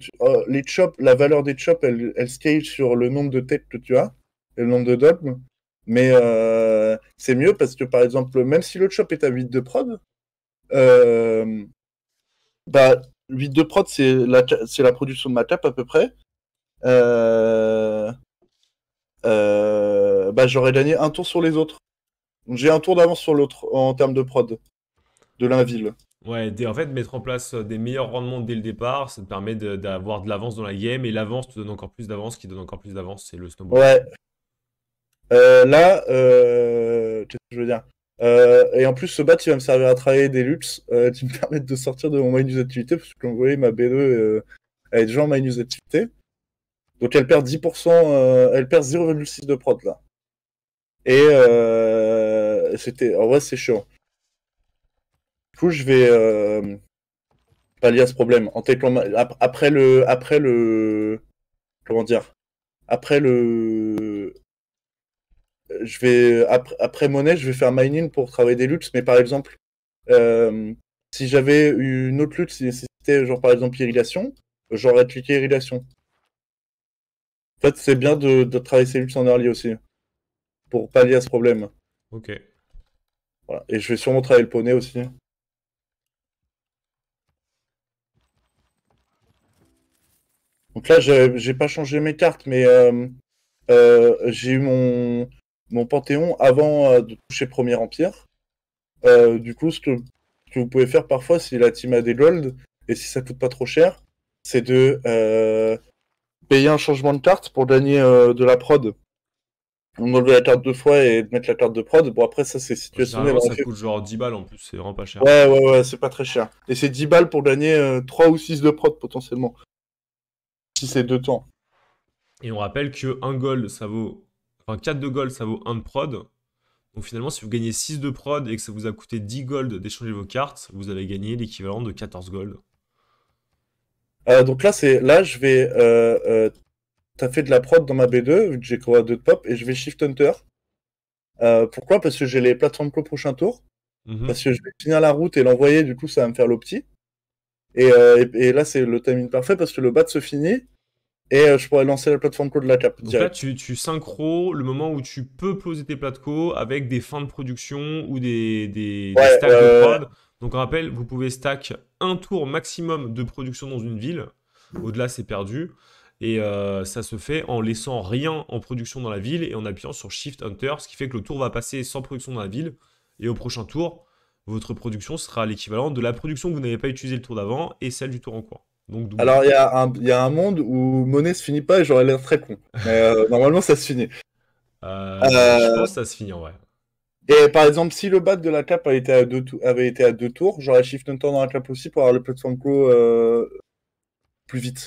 les chops, la valeur des chops, elle, elle scale sur le nombre de têtes que tu as et le nombre de dogmes. Mais euh, c'est mieux parce que, par exemple, même si le chop est à 8 de prod, euh, bah, 8 de prod, c'est la, production de ma tape à peu près. Euh, bah, j'aurais gagné un tour sur les autres. J'ai un tour d'avance sur l'autre en termes de prod de la ville. Ouais, en fait, mettre en place des meilleurs rendements dès le départ, ça te permet d'avoir de, l'avance dans la game et l'avance te donne encore plus d'avance qui donne encore plus d'avance, c'est le snowball. Ouais, euh, là, euh, je veux dire euh, et en plus, ce bat, il va me servir à travailler des luxes qui me permettent de sortir de mon minus activité parce que comme vous voyez, ma B2 elle est déjà en minus activité Donc elle perd 10%, elle perd 0,6 de prod là. Et c'était, en vrai, c'est chiant. Du coup, je vais pallier à ce problème. En après le, après le, comment dire, après le vais après, monnaie, je vais faire mining pour travailler des luttes, mais par exemple, euh, si j'avais une autre lutte si c'était genre par exemple irrigation, j'aurais cliqué irrigation. En fait, c'est bien de, travailler ces luttes en early aussi pour pallier à ce problème. Ok. Et je vais sûrement travailler le poney aussi. Donc là, j'ai pas changé mes cartes, mais euh, euh, j'ai eu mon mon Panthéon avant euh, de toucher Premier Empire. Euh, du coup, ce que, vous pouvez faire parfois, si la team a des golds, et si ça coûte pas trop cher, c'est de euh, payer un changement de carte pour gagner de la prod on enlevait la carte deux fois et de mettre la carte de prod. Bon, après, ça, c'est situationnel. Hein. Ça coûte genre 10 balles en plus, c'est vraiment pas cher. Ouais, ouais, ouais, c'est pas très cher. Et c'est 10 balles pour gagner 3 ou 6 de prod potentiellement. Si c'est deux temps. Et on rappelle que un gold, ça vaut 4 de gold, ça vaut 1 de prod. Donc finalement, si vous gagnez 6 de prod et que ça vous a coûté 10 gold d'échanger vos cartes, vous avez gagné l'équivalent de 14 gold. Euh, donc là, c'est là, je vais. Euh, euh, tu as fait de la prod dans ma B2, j'ai quoi de pop, et je vais Shift Hunter. pourquoi Parce que j'ai les plateformes pro prochain tour. Mhm. Parce que je vais finir la route et l'envoyer, du coup, ça va me faire l'opti. Et, et, là, c'est le timing parfait parce que le bat se finit et euh, je pourrais lancer la plateforme code de la cap. Donc là, tu, tu, synchro le moment où tu peux poser tes plats avec des fins de production ou des, des, stacks de euh, prod. Donc, rappel, rappelle, vous pouvez stack un tour maximum de production dans une ville. Au-delà, c'est perdu. Et euh, ça se fait en laissant rien en production dans la ville et en appuyant sur Shift Hunter, ce qui fait que le tour va passer sans production dans la ville. Et au prochain tour, votre production sera l'équivalent de la production que vous n'avez pas utilisée le tour d'avant et celle du tour en cours. Alors, il y, a un monde où monnaie se finit pas et j'aurais l'air très con. Mais euh, normalement, ça se finit. Euh, je euh, pense que ça se finit en vrai. Et par exemple, si le bat de la cape avait été à deux, tours, j'aurais shift un temps dans la cape aussi pour avoir le plateforme clos plus vite.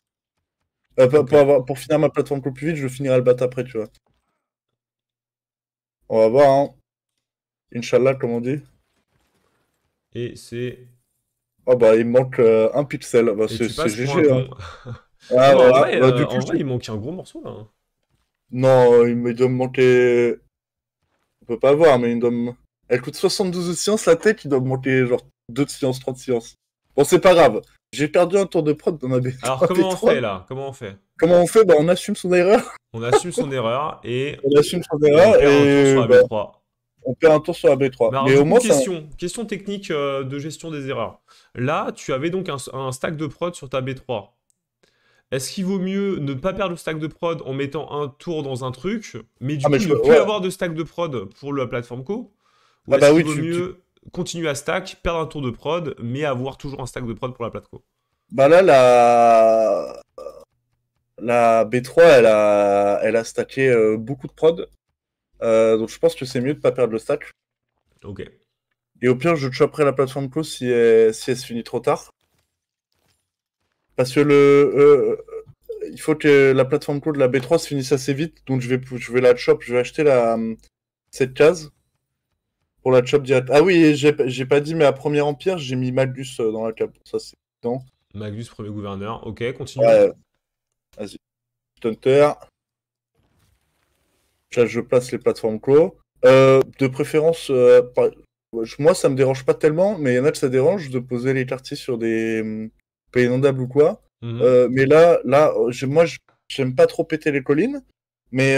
pour, finir ma plateforme clo plus vite, je finirai le bat après, tu vois. On va voir, hein. Inch'Allah, comme on dit. Et c'est Oh bah il manque euh, un pixel, bah, c'est GG. ah, bah, du coup, il manque un gros morceau là. Hein. Non, il me doit me manquer. On peut pas voir, mais il doit me... Elle coûte 72 de science la tête, il doit me manquer genre 2 de science, 3 de Bon, c'est pas grave. J'ai perdu un tour de prod dans ma B. Alors comment on fait là Comment on fait Comment on fait Bah on assume son erreur. On assume son erreur et. On assume son erreur et. et... Sur la B3. Bah on perd un tour sur la B3. Bah, mais au moins, question, technique euh, de gestion des erreurs. Là, tu avais donc un, stack de prod sur ta B3. Est-ce qu'il vaut mieux ne pas perdre le stack de prod en mettant un tour dans un truc, mais du ah, coup je ne peux, plus avoir de stack de prod pour la plateforme co Ou ah, bah est-ce qu'il vaut mieux continuer à stack, perdre un tour de prod, mais avoir toujours un stack de prod pour la plateforme co Bah là, la... B3, elle a, stacké euh, beaucoup de prod. Euh, donc je pense que c'est mieux de pas perdre le stack. Ok. Et au pire, je chopperai la plateforme close si elle, si se finit trop tard. Parce que le, euh, il faut que la plateforme close de la B3 se finisse assez vite. Donc je vais, je vais la chop, je vais acheter la, cette case pour la chop direct. Ah oui, j'ai pas dit, mais à Premier Empire, j'ai mis Magnus euh, dans la cape. Ça, c'est bon. Magnus, premier gouverneur. Ok, continue. Ouais. Vas-y je place les plateformes clos. Euh, de préférence, euh, moi, ça me dérange pas tellement, mais il y en a que ça dérange de poser les quartiers sur des hum, pays inondables ou quoi. Mhm. Euh, mais là, là, moi, j'aime pas trop péter les collines. Mais,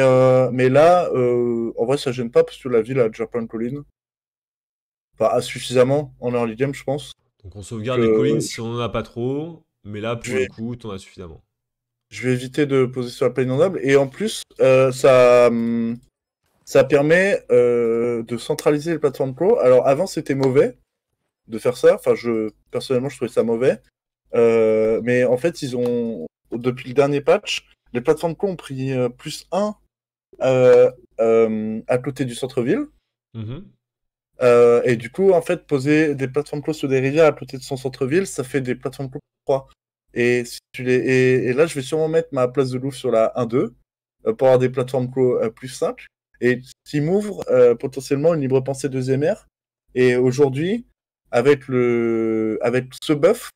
mais là, en vrai, ça gêne pas parce que la ville a déjà plein de collines. Enfin, suffisamment. en early game, je pense. Donc on sauvegarde les collines si on n'en a pas trop. Mais là, pour le coup, t'en as suffisamment je vais éviter de poser sur la plaine inondable. Et en plus, euh, ça, hum, ça permet euh, de centraliser les plateformes pro. Alors avant, c'était mauvais de faire ça. Enfin, je personnellement, je trouvais ça mauvais. Euh, mais en fait, ils ont depuis le dernier patch, les plateformes pro ont pris plus 1 hum, à côté du centre-ville. Mm-hmm. et du coup, en fait, poser des plateformes pro sur des rivières à côté de son centre-ville, ça fait des plateformes pro 3. Et, là, je vais sûrement mettre ma place de Louvre sur la 1-2 euh, pour avoir des plateformes euh, plus simples. Et qui m'ouvre euh, potentiellement une libre pensée deuxième R. Et aujourd'hui, avec, le... avec ce buff,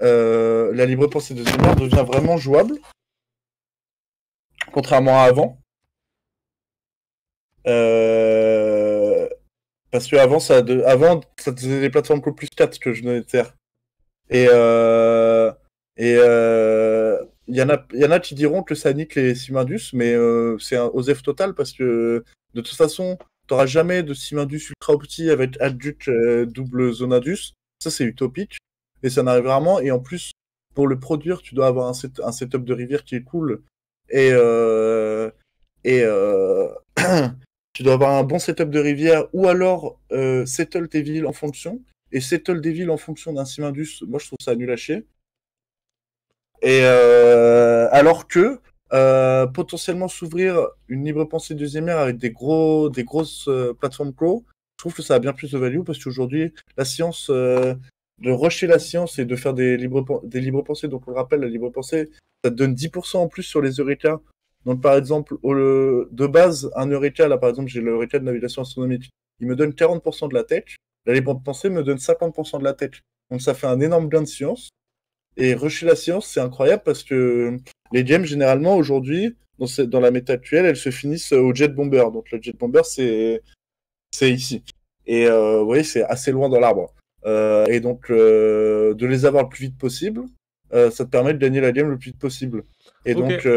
la libre pensée deuxième R devient vraiment jouable, contrairement à avant. Parce que avant ça, de... avant, faisait des plateformes plus 4 que je donnais de et euh, et il euh, y en a y en a qui diront que ça nique les Simindus, mais euh, c'est un osef total parce que de toute façon, t'auras jamais de Simindus ultra petit avec Adduct euh, double zonadus. Ça c'est utopique et ça n'arrive rarement. Et en plus, pour le produire, tu dois avoir un, setup de rivière qui est cool et et tu dois avoir un bon setup de rivière ou alors euh, settle tes villes en fonction et Settle villes en fonction d'un Simindus, moi je trouve ça nul à chier. Et euh, alors que euh, potentiellement s'ouvrir une libre pensée deuxième avec des gros, des grosses euh, plateformes pro, je trouve que ça a bien plus de value parce qu'aujourd'hui la science, de rusher la science et de faire des libres, des pensées, donc on le rappelle, la libre pensée, ça te donne 10% en plus sur les Eureka. Donc par exemple, le, de base, un Eureka, là par exemple j'ai l'Eureka de navigation astronomique, il me donne 40% de la tech. La libre pensée me donne 50% de la tech. Donc ça fait un énorme gain de science. Et rusher la science, c'est incroyable parce que les games, généralement, aujourd'hui, dans, dans, la méta actuelle, elles se finissent au jet bomber. Donc le jet bomber, c'est ici. Et euh, vous voyez, c'est assez loin dans l'arbre. Euh, et donc, euh, de les avoir le plus vite possible, ça te permet de gagner la game le plus vite possible. Et donc,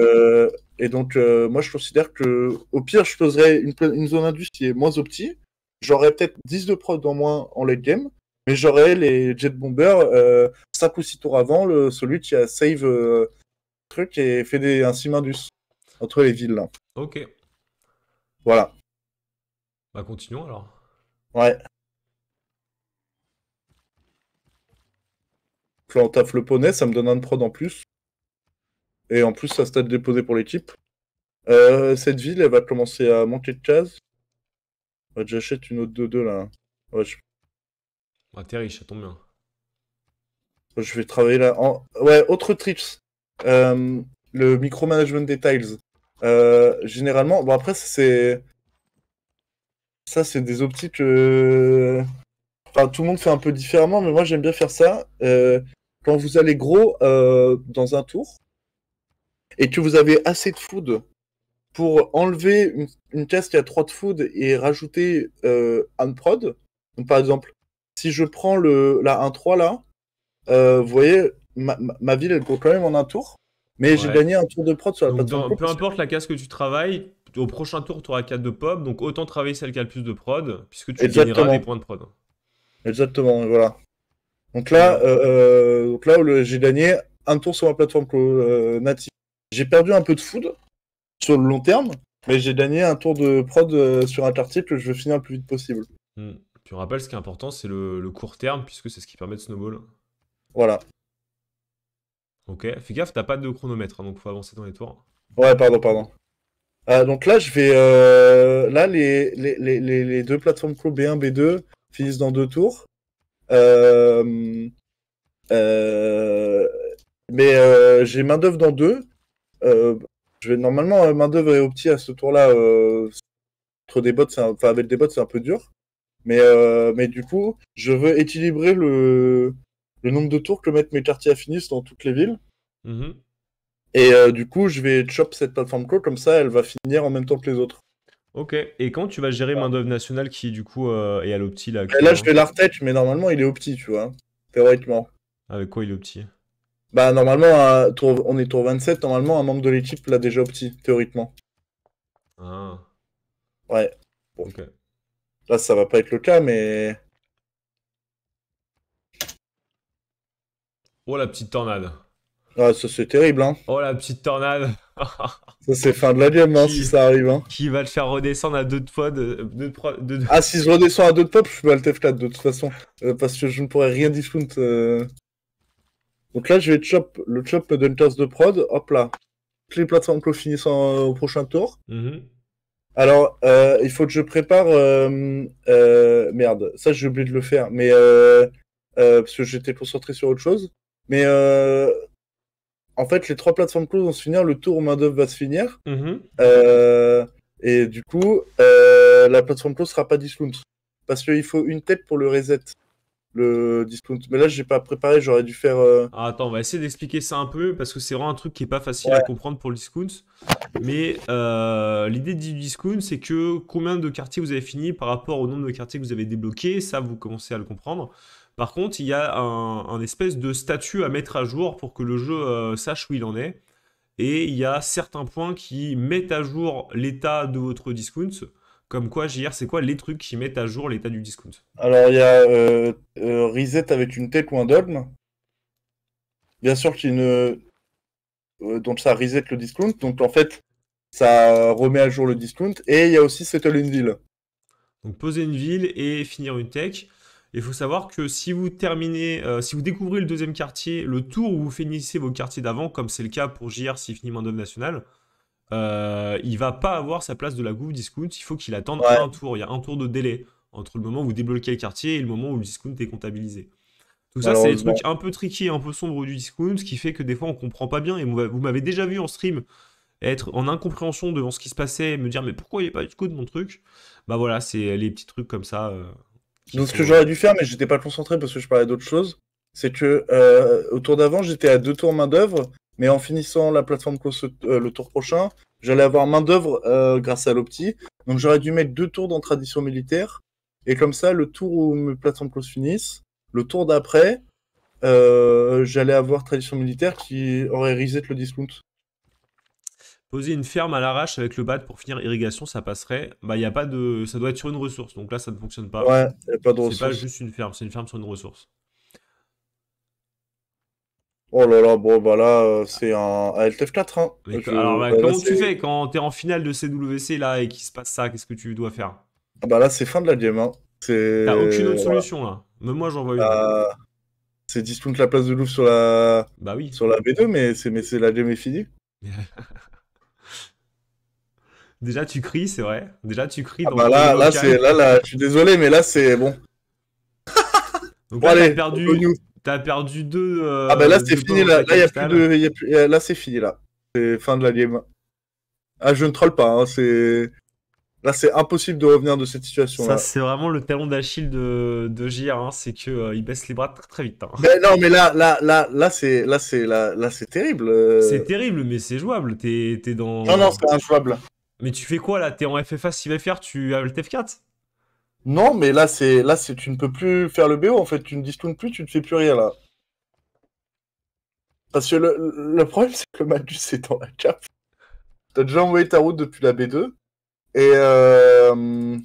et donc moi, je considère que, au pire, je poserais une, zone industrielle moins optique J'aurais peut-être 10 de prod en moins en late game, mais j'aurais les jet bombers 5 euh, ou 6 tours avant le, celui qui a save le euh, truc et fait des, un Simindus entre les villes. Là. Ok. Voilà. Bah continuons alors. Ouais. Là, on le poney, ça me donne un de prod en plus. Et en plus, ça stade déposé pour l'équipe. Euh, cette ville, elle va commencer à monter de cases. Ah, j'achète une autre 2-2 là. Ouais, ah, t'es riche, ça tombe bien. Je vais travailler là. Ouais, autre trips. Euh, le micromanagement des tiles. Euh, généralement, bon après, c'est. Ça, c'est des optiques. Euh, enfin, tout le monde fait un peu différemment, mais moi, j'aime bien faire ça. quand vous allez gros dans un tour et que vous avez assez de food pour enlever une, une qui a 3 de food et rajouter euh, un prod. par exemple, si je prends le, la 1-3 là, euh, vous voyez, ma, ville elle court quand même en un tour, mais j'ai gagné un tour de prod sur la plateforme. peu importe la case que tu travailles, au prochain tour tu auras 4 de pop, donc autant travailler celle qui a le plus de prod, puisque tu gagneras des points de prod. Exactement, voilà. Donc là, euh, donc là j'ai gagné un tour sur ma plateforme native. J'ai perdu un peu de food, sur le long terme, mais j'ai gagné un tour de prod euh, sur un que je veux finir le plus vite possible. Hmm. Tu rappelles, ce qui est important, c'est le, court terme, puisque c'est ce qui permet de snowball. Voilà. Ok, fais gaffe, t'as pas de chronomètre, hein, donc faut avancer dans les tours. Ouais, pardon, pardon. Euh, donc là, je vais. Euh, là, les, les, les, deux plateformes pro B1, B2 finissent dans deux tours. mais j'ai main d'oeuvre dans deux normalement euh, main d'œuvre et opti à ce tour-là. Euh, entre des bots, avec des bots, c'est un peu dur. Mais euh, du coup, je veux équilibrer le nombre de tours que mettent mes quartiers à finir dans toutes les villes. Mm-hmm. Et du coup, je vais chop cette plateforme co comme ça, elle va finir en même temps que les autres. Ok, et quand tu vas gérer main d'œuvre nationale qui, du coup, est à l'opti là bah, Là, je vais l'artech, mais normalement, il est opti, tu vois, théoriquement. Avec quoi il est opti bah, normalement, on est tour 27. Normalement, un membre de l'équipe l'a déjà opti, théoriquement. Ah. Ouais. Là, ça va pas être le cas, mais. Oh, la petite tornade. Ah, ça, c'est terrible, hein. Oh, la petite tornade. ça, c'est fin de la game, hein, si ça arrive. Hein. Qui va le faire redescendre à deux fois de... de... de... Ah, si je redescends à deux de je suis mal TF4 de toute façon. Euh, parce que je ne pourrais rien discount. Euh, donc là, je vais chop le chop d'Hunters de prod. Hop là. Toutes les plateformes clos finissent euh, au prochain tour. Mhm. Alors, euh, il faut que je prépare. Euh, merde, ça j'ai oublié de le faire, mais parce que j'étais concentré sur autre chose. Mais en fait, les trois plateformes clos vont se finir, le tour main d'œuvre va se finir, mhm. et du coup, la plateforme close sera pas discount parce qu'il faut une tête pour le reset le discount. Mais là, j'ai pas préparé, j'aurais dû faire. Euh, ah, attends, on va essayer d'expliquer ça un peu parce que c'est vraiment un truc qui est pas facile à comprendre pour le discount. Mais euh, l'idée du discount, c'est que combien de quartiers vous avez fini par rapport au nombre de quartiers que vous avez débloqué, ça vous commencez à le comprendre. Par contre, il y a un, espèce de statut à mettre à jour pour que le jeu euh, sache où il en est. Et il y a certains points qui mettent à jour l'état de votre discount. Comme quoi, JR, c'est quoi les trucs qui mettent à jour l'état du discount Alors, il y a euh, euh, Reset avec une ou un dogme. Bien sûr qu'il ne. Euh, donc, ça reset le discount. Donc, en fait, ça remet à jour le discount. Et il y a aussi Settle une ville. Donc, poser une ville et finir une tech. Il faut savoir que si vous terminez, si vous découvrez le deuxième quartier, le tour où vous finissez vos quartiers d'avant, comme c'est le cas pour JR s'il finit Mandom National, euh, il va pas avoir sa place de la gouve Discount. Il faut qu'il attende un tour. Il y a un tour de délai entre le moment où vous débloquez le quartier et le moment où le discount est comptabilisé. Tout ça, c'est des trucs un peu tricky, un peu sombre du discount, ce qui fait que des fois, on comprend pas bien. Et vous m'avez déjà vu en stream être en incompréhension devant ce qui se passait, me dire mais pourquoi il n'y a pas de coup de mon truc Bah voilà, c'est les petits trucs comme ça. Euh, Donc ce que j'aurais dû faire, mais j'étais pas concentré parce que je parlais d'autre chose, c'est que euh, autour d'avant, j'étais à deux tours main d'œuvre mais en finissant la plateforme close euh, le tour prochain, j'allais avoir main d'œuvre euh, grâce à l'opti. Donc j'aurais dû mettre deux tours dans tradition militaire. Et comme ça, le tour où mes plateformes close finissent, le tour d'après, euh, j'allais avoir tradition militaire qui aurait reset le discount. Poser une ferme à l'arrache avec le bat pour finir irrigation, ça passerait. Bah, y a pas de... Ça doit être sur une ressource, donc là, ça ne fonctionne pas. Ouais, C'est pas juste une ferme, c'est une ferme sur une ressource. Oh là là, bon, bah là, euh, c'est un ALTF 4. Hein. Alors, bah, comment tu fais quand t'es en finale de CWC là et qu'il se passe ça Qu'est-ce que tu dois faire ah Bah là, c'est fin de la game. Hein. T'as aucune autre solution là. Même moi, j'en vois une. Euh... C'est discount la place de Louvre sur la, bah oui. sur la B2, mais c'est, mais c'est la game est finie. Déjà, tu cries, c'est vrai. Déjà, tu cries. Ah bah là, là, c'est, là, là, je suis désolé, mais là, c'est bon. Donc, là, perdu. T'as perdu deux. Euh, ah bah là c'est fini là. Là y plus de. Eh, là c'est fini là. C'est fin de la game. Ah je ne troll pas. Hein, là c'est impossible de revenir de cette situation. Ça c'est vraiment le talon d'Achille de de JR. Hein, c'est que euh, il baisse les bras très vite. Hein. Mais non mais là là là là c'est là c'est là là c'est terrible. Euh. C'est terrible mais c'est jouable. dans. Non non c'est injouable. Mais tu fais quoi là T'es en FFA 6 faire, tu as le TF4 non, mais là, c'est là, c'est tu ne peux plus faire le BO en fait. Tu ne discounes plus, tu ne fais plus rien là. Parce que le, problème, c'est que le est dans la Tu T'as déjà envoyé ta route depuis la B2. Et euh,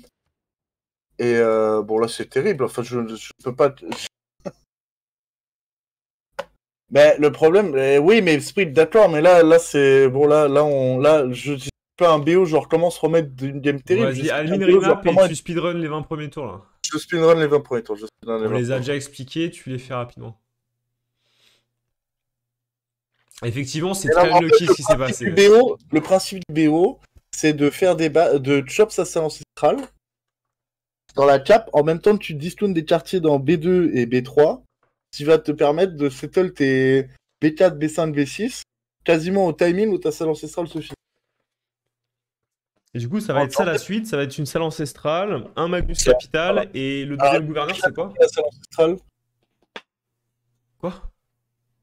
et euh, bon là, c'est terrible. Enfin, je ne peux pas. mais le problème, eh oui, mais Sprite, d'accord, mais là, là, c'est bon, là, là, on, là, je dis un BO, genre comment se remettre d'une game terrible. Vas-y, Almin Remap et tu speedrun les 20 premiers tours là. Je speedrun les 20 premiers tours. Je les On les a déjà expliqués, tu les fais rapidement. Effectivement, c'est très lucky qui s'est passé. le principe du BO, c'est de faire des bas de chop sa salle ancestrale dans la cap En même temps, tu dislones des quartiers dans B2 et B3, qui va te permettre de settle tes B4, B5, B6 quasiment au timing où ta salle ancestrale se finit du coup, ça va être ça la suite, ça va être une salle ancestrale, un Magnus capital ah. et le deuxième ah. gouverneur, c'est quoi La salle ancestrale. Quoi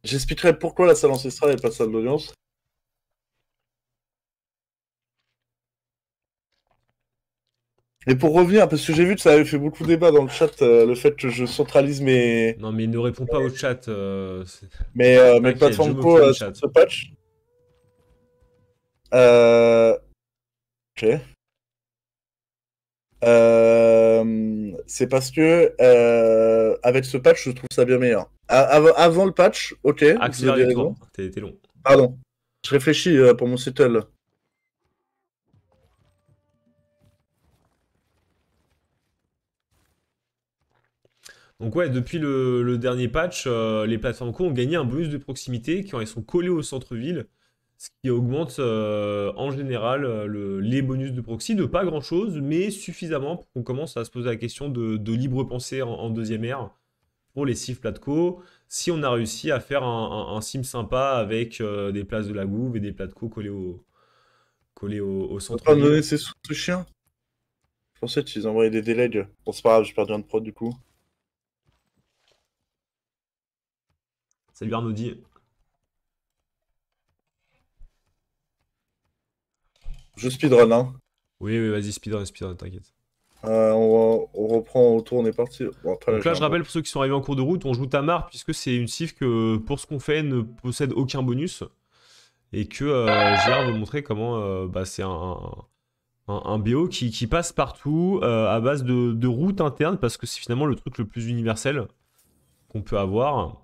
J'expliquerai pourquoi la salle ancestrale et pas salle d'audience. Et pour revenir, parce que j'ai vu que ça avait fait beaucoup de débat dans le chat, euh, le fait que je centralise mes. Non, mais il ne répond pas au chat. Euh, mais euh, mes plateformes euh, ce patch. Euh, euh, c'est parce que euh, avec ce patch, je trouve ça bien meilleur. avant le patch, ok. Accélère t'es long. Pardon. Je réfléchis euh, pour mon settle. Donc ouais, depuis le, dernier patch, les plateformes co ont gagné un bonus de proximité quand elles sont collées au centre-ville ce qui augmente euh, en général euh, les bonus de proxy de pas grand chose, mais suffisamment pour qu'on commence à se poser la question de, libre pensée en, deuxième ère pour les six platco. Si on a réussi à faire un, sim sympa avec euh, des places de la gouve et des platco collés au, collés au, au centre. On donner ces sous de chien Je pensais qu'ils envoyaient des délègues. Bon, c'est pas grave, j'ai perdu un de prod du coup. Salut dit. Je speedrun, hein. Oui, oui, vas-y, speedrun, speedrun, t'inquiète. Euh, on, reprend, autour, on est parti. Donc là, je rappelle pour ceux qui sont arrivés en cours de route, on joue Tamar puisque c'est une cif que pour ce qu'on fait ne possède aucun bonus. Et que euh, Gérard veut montrer comment euh, bah, c'est un, BO qui, passe partout euh, à base de, de route interne parce que c'est finalement le truc le plus universel qu'on peut avoir.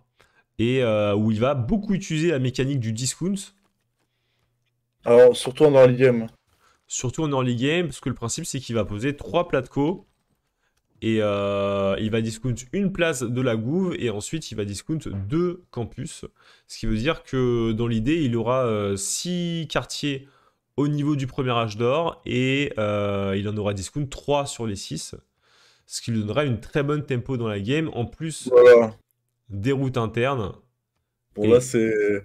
Et où il va beaucoup utiliser la mécanique du discount. Alors, surtout dans game Surtout en early game, parce que le principe c'est qu'il va poser trois plats Et euh, il va discount une place de la Gouve et ensuite il va discount deux campus. Ce qui veut dire que dans l'idée, il aura euh, six quartiers au niveau du premier âge d'or et euh, il en aura discount 3 sur les six. Ce qui lui donnera une très bonne tempo dans la game. En plus des routes internes. Bon, là, c'est.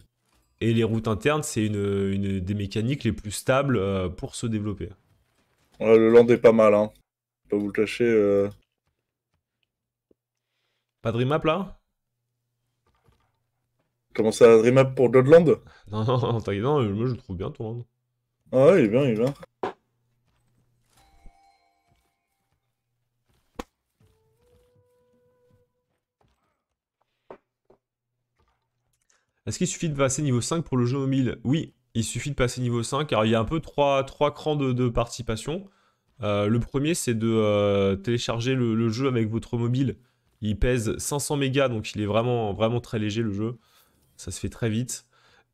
Et les routes internes, c'est une, des mécaniques les plus stables euh, pour se développer. Ouais, le land est pas mal, hein. Pas vous le cacher. Euh. Pas de remap là Comment ça, remap pour land Non, non, non, non, je trouve bien ton land. Ah ouais, il est bien, il est bien. Est-ce qu'il suffit de passer niveau 5 pour le jeu mobile Oui, il suffit de passer niveau 5. Alors, il y a un peu trois, trois crans de, participation. Euh, le premier, c'est de euh, télécharger le, jeu avec votre mobile. Il pèse 500 mégas, donc il est vraiment, vraiment très léger le jeu. Ça se fait très vite.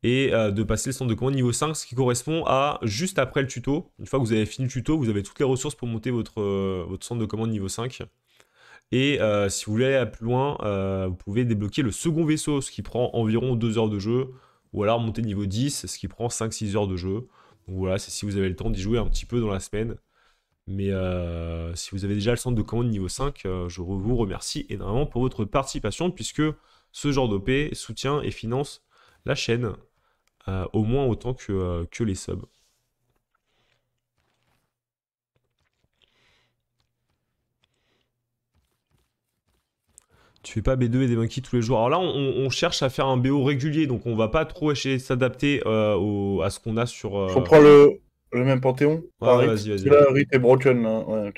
Et euh, de passer le centre de commande niveau 5, ce qui correspond à juste après le tuto. Une fois que vous avez fini le tuto, vous avez toutes les ressources pour monter votre, votre centre de commande niveau 5. Et euh, si vous voulez aller plus loin, euh, vous pouvez débloquer le second vaisseau, ce qui prend environ 2 heures de jeu. Ou alors monter niveau 10, ce qui prend 5-6 heures de jeu. Donc voilà, c'est si vous avez le temps d'y jouer un petit peu dans la semaine. Mais euh, si vous avez déjà le centre de commande niveau 5, je vous remercie énormément pour votre participation, puisque ce genre d'OP soutient et finance la chaîne, au moins autant que, que les subs. Tu fais pas B2 et des monkeys tous les jours. Alors là, on, cherche à faire un BO régulier, donc on va pas trop essayer s'adapter euh, à ce qu'on a sur. Euh, on prend le, même panthéon. ouais, vas-y, vas-y. Là, est broken. Hein,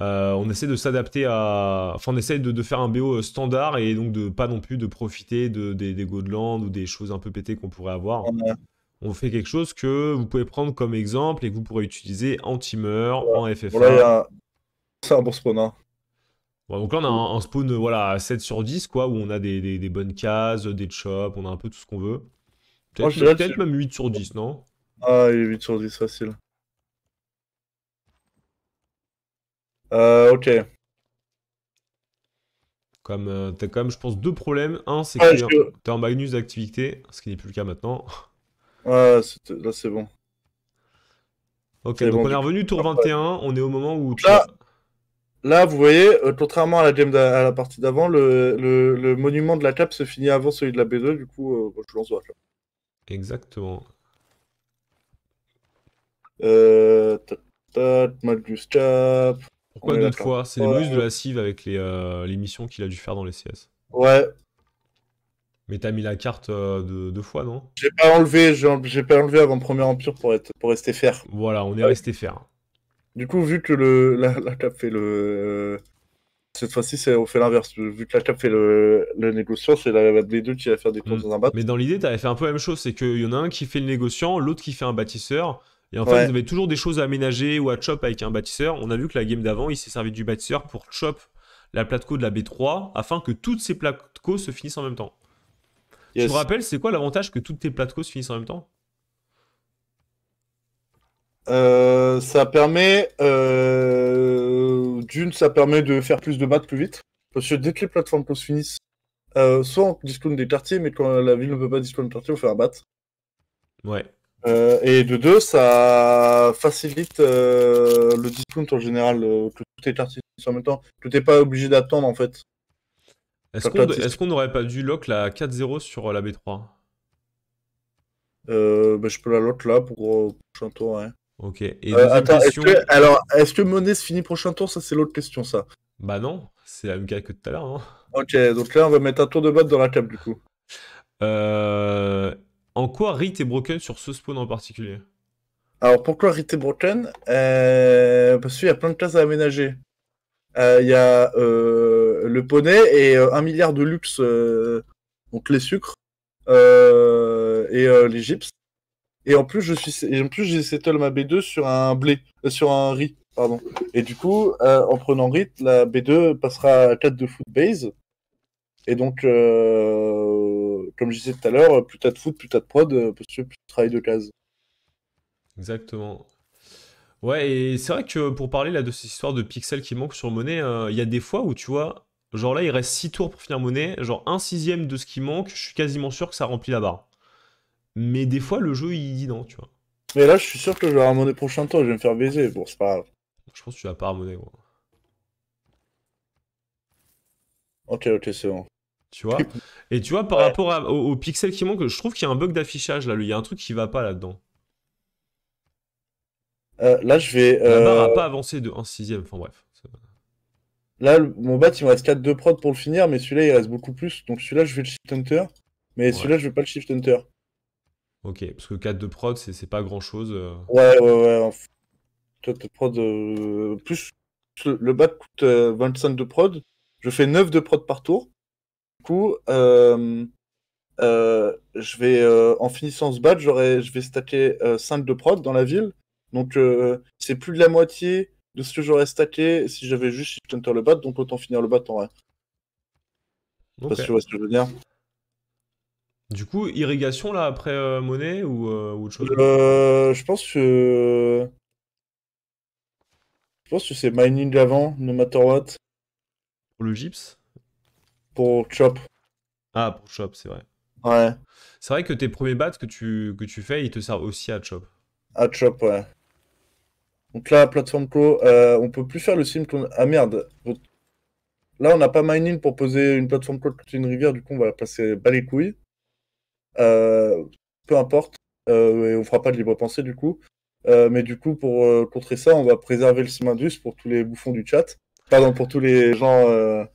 euh, on essaie de s'adapter à. Enfin, on essaie de, faire un BO standard et donc de pas non plus de profiter de, des, godlands ou des choses un peu pétées qu'on pourrait avoir. On fait quelque chose que vous pouvez prendre comme exemple et que vous pourrez utiliser en timer, en FFR. Voilà, c'est un bon spawner donc là, on a un, spawn euh, voilà, 7 sur 10, quoi, où on a des, bonnes cases, des chops, on a un peu tout ce qu'on veut. Peut-être même 8 sur 10, non Ah, il est 8 sur 10, facile. Euh, ok. Comme, euh, t'as quand même, je pense, deux problèmes. Un, c'est que t'es en magnus d'activité, ce qui n'est plus le cas maintenant. Ouais, là, c'est bon. Ok, donc on est revenu tour 21, on est au moment où... Là, vous voyez, euh, contrairement à la, game à la partie d'avant, le, monument de la cape se finit avant celui de la B2, du coup, euh, je lance Exactement. Euh, Pourquoi deux fois C'est le de la CIV avec les, euh, missions qu'il a dû faire dans les CS. Ouais. Mais t'as mis la carte deux fois, non J'ai pas enlevé, j'ai pas enlevé avant Premier Empire pour, être, pour rester fer. Voilà, on est resté fer. Du coup, vu que le, la, CAP fait le. Euh, cette fois-ci, on fait l'inverse. Vu que la CAP fait le, négociant, c'est la B 2 qui va faire des tours mm. dans un bâtiment. Mais dans l'idée, tu avais fait un peu la même chose. C'est qu'il y en a un qui fait le négociant, l'autre qui fait un bâtisseur. Et en fait, ouais. vous avez toujours des choses à aménager ou à chop avec un bâtisseur. On a vu que la game d'avant, il s'est servi du bâtisseur pour chop la plateco de la B3 afin que toutes ces plateaux se finissent en même temps. Tu Je rappelles, c'est quoi l'avantage que toutes tes plate-côtes se finissent en même temps euh, ça permet euh, d'une, ça permet de faire plus de maths plus vite. Parce que dès que les plateformes post finissent, euh, soit on discount des quartiers, mais quand la ville ne peut pas discount des quartiers, on fait un bat. Ouais. et de deux, ça facilite le discount en général, que tout est quartiers en même temps, que t'es pas obligé d'attendre en fait. Est-ce qu'on est n'aurait pas dû lock la 4-0 sur la B3 ben, Je peux la lock là pour prochain tour, ouais. Ok. Et euh, question... est-ce que, alors, se ce que finit prochain tour Ça, c'est l'autre question, ça. Bah non, c'est la même cas que tout à l'heure. Hein. Ok, donc là, on va mettre un tour de botte dans la table du coup. Euh, en quoi Rite est broken sur ce spawn en particulier Alors, pourquoi Rite est broken euh, Parce qu'il y a plein de cases à aménager. Euh, il y a le poney et un milliard de luxe, donc les sucres, et les gypses. Et en plus, je suis, en plus, j'ai settle ma B2 sur un blé, euh, sur un riz, pardon. Et du coup, euh, en prenant riz, la B2 passera à 4 de foot base. Et donc, euh, comme je disais tout à l'heure, plus t'as de foot, plus t'as de prod, parce que plus tu travailles de case. Exactement. Ouais, et c'est vrai que pour parler là de cette histoire de pixels qui manquent sur Monnaie, il y a des fois où tu vois, genre là, il reste 6 tours pour finir Monnaie, genre un sixième de ce qui manque, je suis quasiment sûr que ça remplit la barre. Mais des fois, le jeu, il dit non, tu vois. Mais là, je suis sûr que je vais ramener prochain temps je vais me faire baiser. Bon, c'est pas grave. Je pense que tu vas pas harmoner, gros. Ok, ok, c'est bon. Tu vois Et tu vois, par rapport au, pixel qui manque, je trouve qu'il y a un bug d'affichage là. lui. Il y a un truc qui va pas là-dedans. Euh, là, je vais. Euh... La barre euh, pas avancé de 1 6 Enfin, bref. Là, mon bat, il me reste 4 de prod pour le finir, mais celui-là, il reste beaucoup plus. Donc, celui-là, je vais le shift hunter. Mais celui-là, je vais pas le shift hunter. Ok, parce que 4 de prod, c'est pas grand chose. Euh. Ouais, ouais, ouais. 4 prod, euh, plus le bat coûte 25 euh, de prod. Je fais 9 de prod par tour. Du coup, je vais, en finissant ce bat je vais stacker 5 de prod dans la ville. Donc, c'est plus de la moitié de ce que j'aurais stacké si j'avais juste shift le bat, donc autant finir le bat en vrai. Parce que tu vois ce que je veux dire. Du coup, irrigation là après euh, monnaie euh, ou, autre chose euh, Je pense que. Je pense que c'est mining d'avant, no matter what. Pour le gyps Pour chop. Ah, pour chop, c'est vrai. Ouais. C'est vrai que tes premiers bats que tu, que tu fais, ils te servent aussi à chop. À chop, ouais. Donc là, plateforme clo, on peut plus faire le sim Ah merde Là, on n'a pas mining pour poser une plateforme clo toute une rivière, du coup, on va la placer bas les couilles. Euh, peu importe, euh, et on fera pas de libre pensée du coup. Euh, mais du coup, pour contrer ça, on va préserver le Simindus pour tous les bouffons du chat. Pardon, pour tous les gens.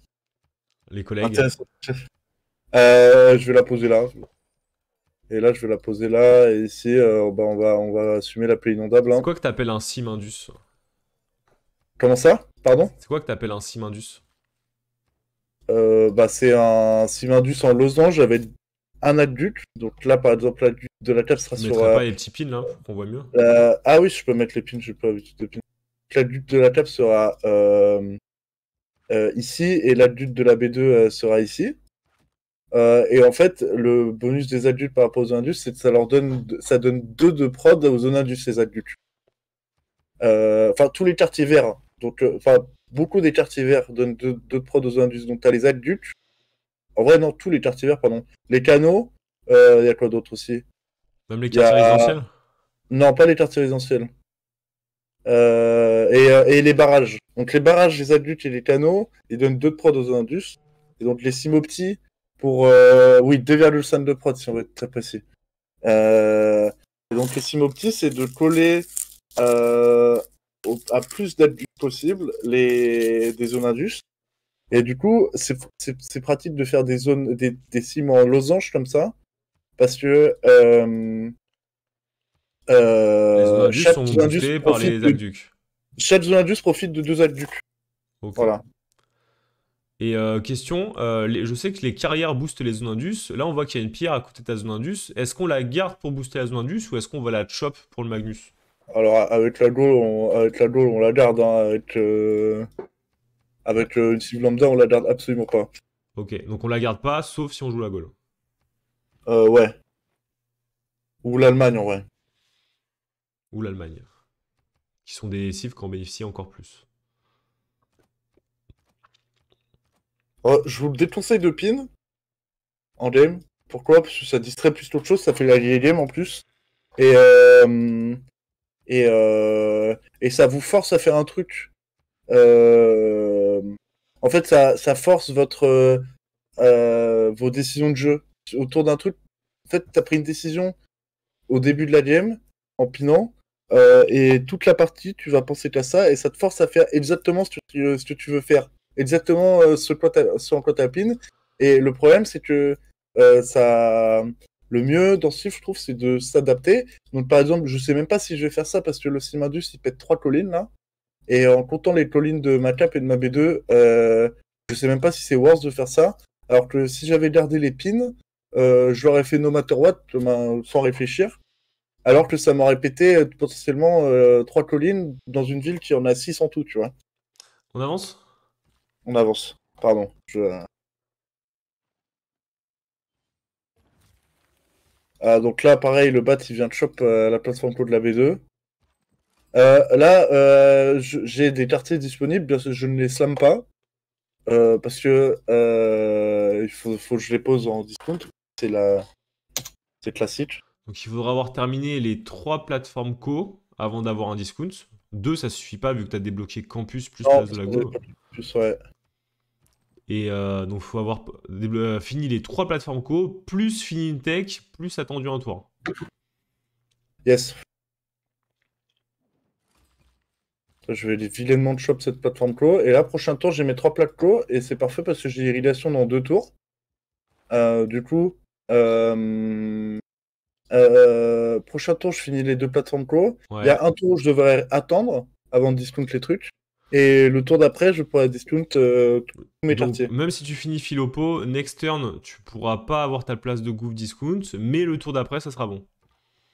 les collègues. je vais la poser là. Et là, je vais la poser là. Et ici, on, va, on va assumer la plaie inondable. Hein. C'est quoi que t'appelles un Simindus Comment ça Pardon C'est quoi que t'appelles un Simindus bah, C'est un Simindus en losange avec un adulte. Donc là, par exemple, l'adulte de la table sera sur. pas euh, les petits pins là, hein, qu'on voit mieux. Ah oui, je peux mettre les pins, je peux pas les de pins. L'adulte de la table sera euh, euh, ici et l'adulte de la B2 sera ici. et en fait, le bonus des adultes par rapport aux indus, c'est que ça leur donne, ça donne deux de prod aux zones indus les adultes. enfin, tous les quartiers verts. Hein. Donc, enfin, beaucoup des quartiers verts donnent deux, de prod aux indus, donc Donc, t'as les adultes, en vrai, non, tous les quartiers verts, pardon. Les canaux, il euh, y a quoi d'autre aussi Même les quartiers résidentiels Non, pas les quartiers résidentiels. Euh, euh, et, les barrages. Donc les barrages, les adultes et les canaux, ils donnent 2 de prod aux Indus. Et donc les Simoptis, pour... oui, 2,5 de prod, si on veut être très précis. et donc les Simoptis, c'est de coller à plus d'adultes possible les, des zones Indus et du coup, c'est pratique de faire des zones, des, cimes en losange comme ça, parce que euh, euh, les chaque sont boostées par les aqueducs. chaque zone profite de deux aqueducs. Voilà. Et euh, question, euh, je sais que les carrières boostent les zones indus. Là, on voit qu'il y a une pierre à côté de la zone indus. Est-ce qu'on la garde pour booster la zone indus ou est-ce qu'on va la chop pour le Magnus Alors, avec la go, on, avec la go, on la garde. Hein, avec, euh, avec euh, une cible lambda, on la garde absolument pas. Ok, donc on la garde pas, sauf si on joue la Gaule. Euh, ouais. Ou l'Allemagne en vrai. Ou l'Allemagne. Qui sont des cibles qui en bénéficient encore plus. Euh, je vous le déconseille de pin en game. Pourquoi Parce que ça distrait plus d'autres choses, ça fait la game en plus. Et, euh, et, et ça vous force à faire un truc euh, en fait, ça, force votre, euh, vos décisions de jeu autour d'un truc. En fait, tu as pris une décision au début de la game, en pinant, euh, et toute la partie, tu vas penser qu'à ça, et ça te force à faire exactement ce que, tu veux faire, exactement ce, en quoi tu pin Et le problème, c'est que ça, le mieux dans ce livre, je trouve, c'est de s'adapter. Donc, par exemple, je sais même pas si je vais faire ça parce que le Simindus, il pète trois collines là. Et en comptant les collines de ma cap et de ma B2, euh, je sais même pas si c'est worse de faire ça. Alors que si j'avais gardé les pins, euh, je l'aurais fait no matter what, sans réfléchir. Alors que ça m'aurait pété euh, potentiellement euh, trois collines dans une ville qui en a six en tout, tu vois. On avance On avance, pardon. Euh. Ah, donc là, pareil, le bat il vient de choper la plateforme code de la B2. Euh, là, euh, j'ai des quartiers disponibles, bien sûr, je ne les slam pas. Euh, parce que il faut, que je les pose en discount. C'est la... classique. Donc il faudra avoir terminé les trois plateformes co avant d'avoir un discount. Deux, ça suffit pas vu que tu as débloqué Campus plus Place de la Go. Et euh, donc, faut avoir fini les trois plateformes co, plus fini une tech, plus attendu un tour. Yes. Je vais vilainement chop cette plateforme clos. Et là, prochain tour, j'ai mes trois plaques clos. Et c'est parfait parce que j'ai relations dans deux tours. Euh, du coup, euh, euh, prochain tour, je finis les deux plateformes clos. Il y a un tour où je devrais attendre avant de discount les trucs. Et le tour d'après, je pourrais discount tous mes quartiers. Même si tu finis Philopo, next turn, tu pourras pas avoir ta place de goof discount. Mais le tour d'après, ça sera bon.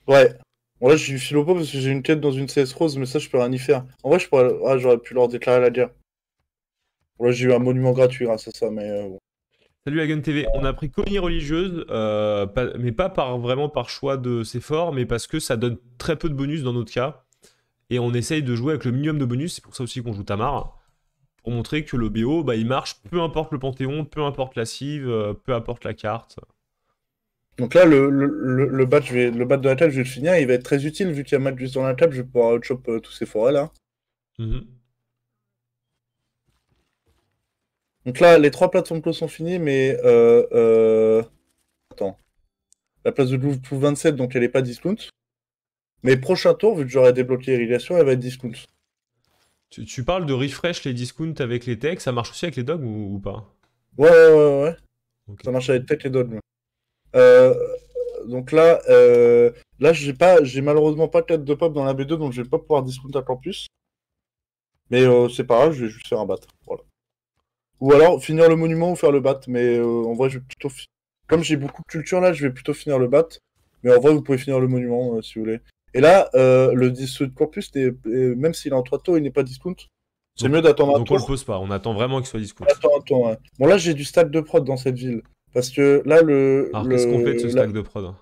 Ouais, Bon, là, je suis parce que j'ai une quête dans une CS rose, mais ça, je peux rien y faire. En vrai, je ah, j'aurais pu leur déclarer la guerre. là, j'ai eu un monument gratuit grâce à ça, mais euh, bon. Salut Hagen TV, on a pris colonie religieuse, euh, mais pas par, vraiment par choix de ses forts, mais parce que ça donne très peu de bonus dans notre cas. Et on essaye de jouer avec le minimum de bonus, c'est pour ça aussi qu'on joue Tamar, pour montrer que le BO, bah, il marche peu importe le Panthéon, peu importe la cive, euh, peu importe la carte. Donc là, le, bat, le bat de la table, je vais le finir. Il va être très utile vu qu'il y a match juste dans la table. Je vais pouvoir chop euh, tous ces forêts là. Mhm. Donc là, les trois plateformes de sont finies, mais. Euh, euh, Attends. La place de Louvre tout 27, donc elle n'est pas discount. Mais prochain tour, vu que j'aurais débloqué l'irrigation, elle va être discount. Tu, parles de refresh les discounts avec les techs, ça marche aussi avec les dogs ou, pas Ouais, ouais, ouais. Ça marche avec tech et dogs. Euh, donc là, euh, là j'ai pas, j'ai malheureusement pas 4 de pop dans la B2, donc je vais pas pouvoir discount à campus. Mais euh, c'est pas grave, je vais juste faire un bat. Voilà. Ou alors finir le monument ou faire le bat. Mais en vrai, je vais plutôt. Comme j'ai beaucoup de culture là, je vais plutôt finir le bat. Mais en vrai, vous pouvez finir le monument si vous voulez. Et là, le discount de corpus, même s'il est en 3 tours, il n'est pas discount. C'est mieux d'attendre un tour. Donc on le pose pas, on attend vraiment qu'il soit discount. Attends, attends, Bon là, j'ai du stack de prod dans cette ville. Parce que là, le. Alors, qu'est-ce qu'on fait de ce stack de prod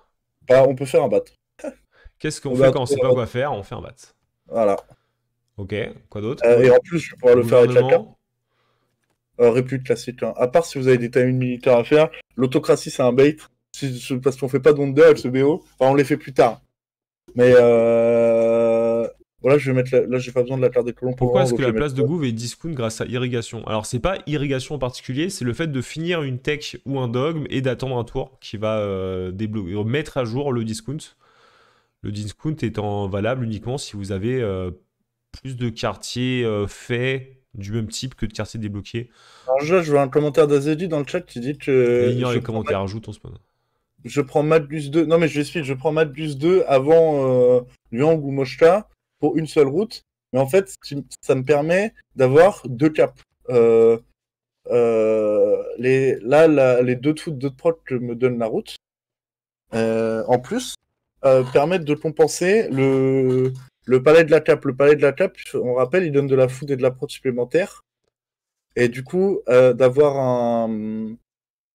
bah, On peut faire un bat. Qu'est-ce qu'on fait quand on sait pas quoi faire On fait un bat. Voilà. Ok, quoi d'autre euh, Et en plus, je pourrais le faire avec la euh, réplique classique. Hein. À part si vous avez des timings militaires à faire, l'autocratie, c'est un bait. Parce qu'on fait pas d'onde avec ce BO. Enfin, on les fait plus tard. Mais. Euh, voilà, je vais mettre là, j'ai pas besoin de la carte des colons. Pourquoi est-ce que la place de Gouv est discount grâce à irrigation Alors, c'est pas irrigation en particulier, c'est le fait de finir une tech ou un dogme et d'attendre un tour qui va euh, euh mettre à jour le discount. Le discount étant valable uniquement si vous avez euh, plus de quartiers euh, faits du même type que de quartiers débloqués. Alors je vois un commentaire d'Azedi dans le chat qui dit que. Il ignore les commentaires, commentaire ajoute ton spawn. Je prends Madbus 2, non mais je l'explique, je prends Madbus 2 avant Yang ou Moshka pour une seule route. Mais en fait, ça me permet d'avoir deux caps. Euh, euh, les, là, les deux toutes de prod que me donne la route, euh, en plus, permettent de compenser le, le palais de la cape. Le palais de la cape, on rappelle, il donne de la food et de la prod supplémentaire. Et du coup, d'avoir un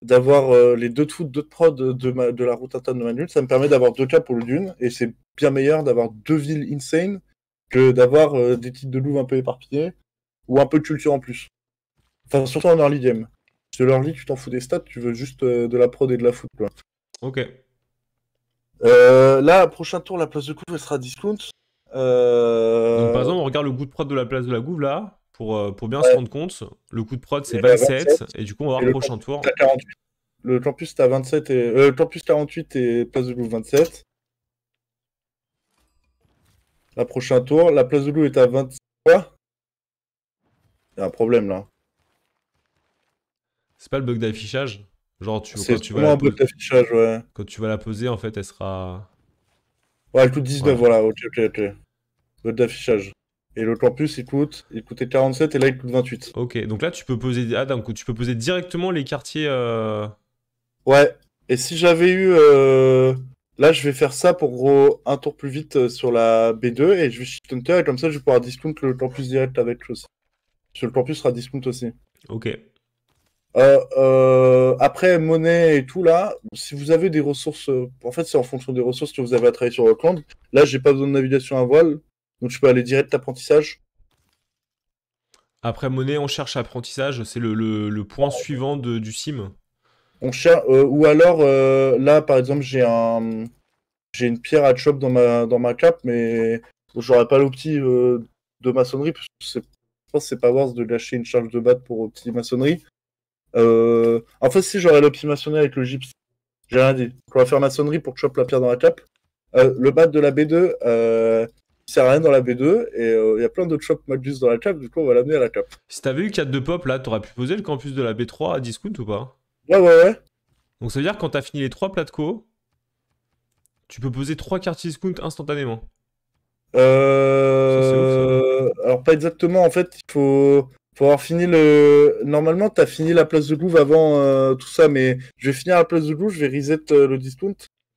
d'avoir les deux tout deux prod de, de, la route interne de Manuel, ça me permet d'avoir deux caps pour le d'une, et c'est bien meilleur d'avoir deux villes insane que d'avoir euh, des titres de Louvre un peu éparpillés ou un peu de culture en plus. Enfin, surtout en early game. Parce que l'early, tu t'en fous des stats, tu veux juste euh, de la prod et de la foot. Ok. Euh, là, prochain tour, la place de couve, sera discount. Donc, par exemple, on regarde le coup de prod de la place de la Gouve, là, pour, pour bien se rendre compte. Le coup de prod, c'est 27, et du coup, on va voir le prochain tour. Le campus, t'as 27 et. campus 48 et place de Louvre 27 la prochain tour. La place de loup est à 26 Il y a un problème là. C'est pas le bug d'affichage Genre, tu, quand tu vas d'affichage, ouais. Quand tu vas la poser, en fait, elle sera. Ouais, elle coûte 19, voilà, ok, ok, ok. Bug d'affichage. Et le campus, il coûte, il coûtait 47 et là, il coûte 28. Ok, donc là, tu peux poser, ah, coup, tu peux poser directement les quartiers. Euh, ouais, et si j'avais eu. Euh, Là, je vais faire ça pour gros un tour plus vite euh, sur la B2 et je vais shift hunter et comme ça, je vais pouvoir discount le campus direct avec aussi. Parce que le campus sera discount aussi. Ok. Euh, euh, après, monnaie et tout, là, si vous avez des ressources, en fait, c'est en fonction des ressources que vous avez à travailler sur Auckland. Là, j'ai pas besoin de navigation à voile, donc je peux aller direct apprentissage. Après monnaie, on cherche apprentissage, c'est le, point suivant du sim. Euh, ou alors, euh, là, par exemple, j'ai un, j'ai une pierre à chop dans ma, dans ma cape, mais j'aurais pas l'opti euh, de maçonnerie, parce que je pense que c'est pas worth de lâcher une charge de bat pour opti maçonnerie. En fait, si j'aurais l'opti maçonnerie avec le gypsy j'ai rien dit. va faire maçonnerie pour chop la pierre dans la cape. le bat de la B2, il sert à rien dans la B2, et il y a plein d'autres chops Magus dans la cape, du coup on va l'amener à la cape. Si t'avais eu 4 de pop là, t'aurais pu poser le campus de la B3 à discount ou pas Ouais, ouais, ouais. Donc ça veut dire que quand t'as fini les trois plats de co, tu peux poser trois cartes discount instantanément. Euh... Alors pas exactement, en fait, il faut... faut avoir fini le... Normalement, t'as fini la place de Louvre avant euh, tout ça, mais je vais finir la place de Louvre, je vais reset euh, le discount.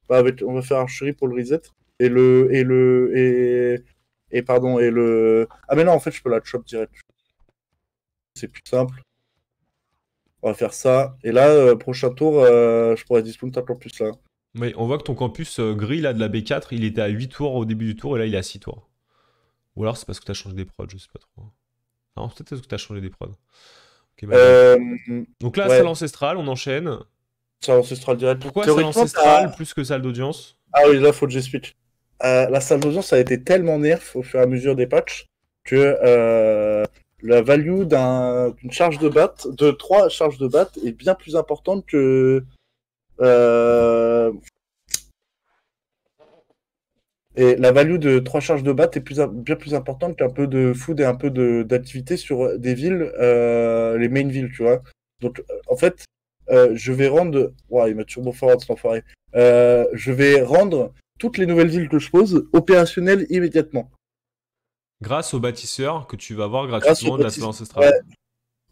Bah, avec... On va faire archerie pour le reset. Et le... Et le... Et... Et pardon, et le... Ah mais non, en fait, je peux la chop direct. C'est plus simple. On va faire ça. Et là, euh, prochain tour, euh, je pourrais disponible ta campus là. Oui, on voit que ton campus euh, gris là de la B4, il était à 8 tours au début du tour et là il est à 6 tours. Ou alors c'est parce que tu as changé des prods, je sais pas trop. Non, peut-être parce que tu as changé des prods. Bah, Donc là, salle ancestrale, on enchaîne. Salle ancestrale direct. Pourquoi salle ancestrale plus que salle d'audience Ah oui, là faut que j'explique. la salle d'audience a été tellement nerf au fur et à mesure des patchs que la value d'une charge de batte, de trois charges de batte, est bien plus importante que. Euh, et la value de trois charges de batte est plus, bien plus importante qu'un peu de food et un peu d'activité sur des villes, euh, les main villes, tu vois. Donc, en fait, euh, je vais rendre. ouais il m'a turbo forward cet enfoiré. je vais rendre toutes les nouvelles villes que je pose opérationnelles immédiatement grâce au bâtisseur que tu vas avoir gratuitement de la soie ancestrale.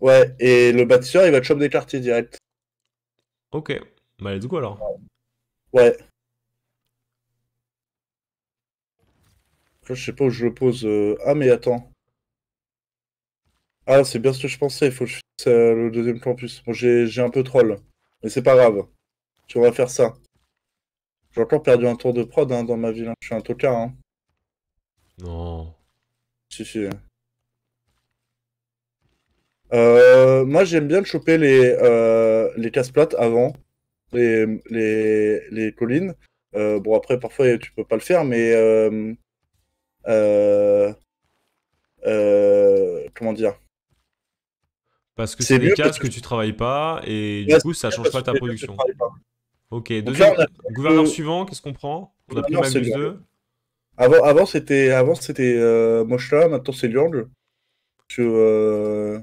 Ouais. et le bâtisseur, il va te choper des quartiers direct. Ok, bah let's go alors. Ouais. je sais pas où je le pose. Euh, ah, mais attends. Ah, c'est bien ce que je pensais. Il faut que je fasse euh, le deuxième campus. Bon, j'ai un peu troll. Mais c'est pas grave. Tu vas faire ça. J'ai encore perdu un tour de prod hein, dans ma ville. Hein. Je suis un tocard. Hein. Non. Si, si. Euh, moi, j'aime bien choper les, euh, les casse plates avant, les, collines. Euh, bon, après, parfois, tu peux pas le faire, mais. comment dire Parce que c'est des casques que, tu travailles pas et du coup, ça change pas ta production. Ok, deuxième. Gouverneur suivant, qu'est-ce qu'on prend On a pris Magnus 2. Avant, avant c'était avant c'était euh, Moshla, maintenant c'est Liang. Que euh,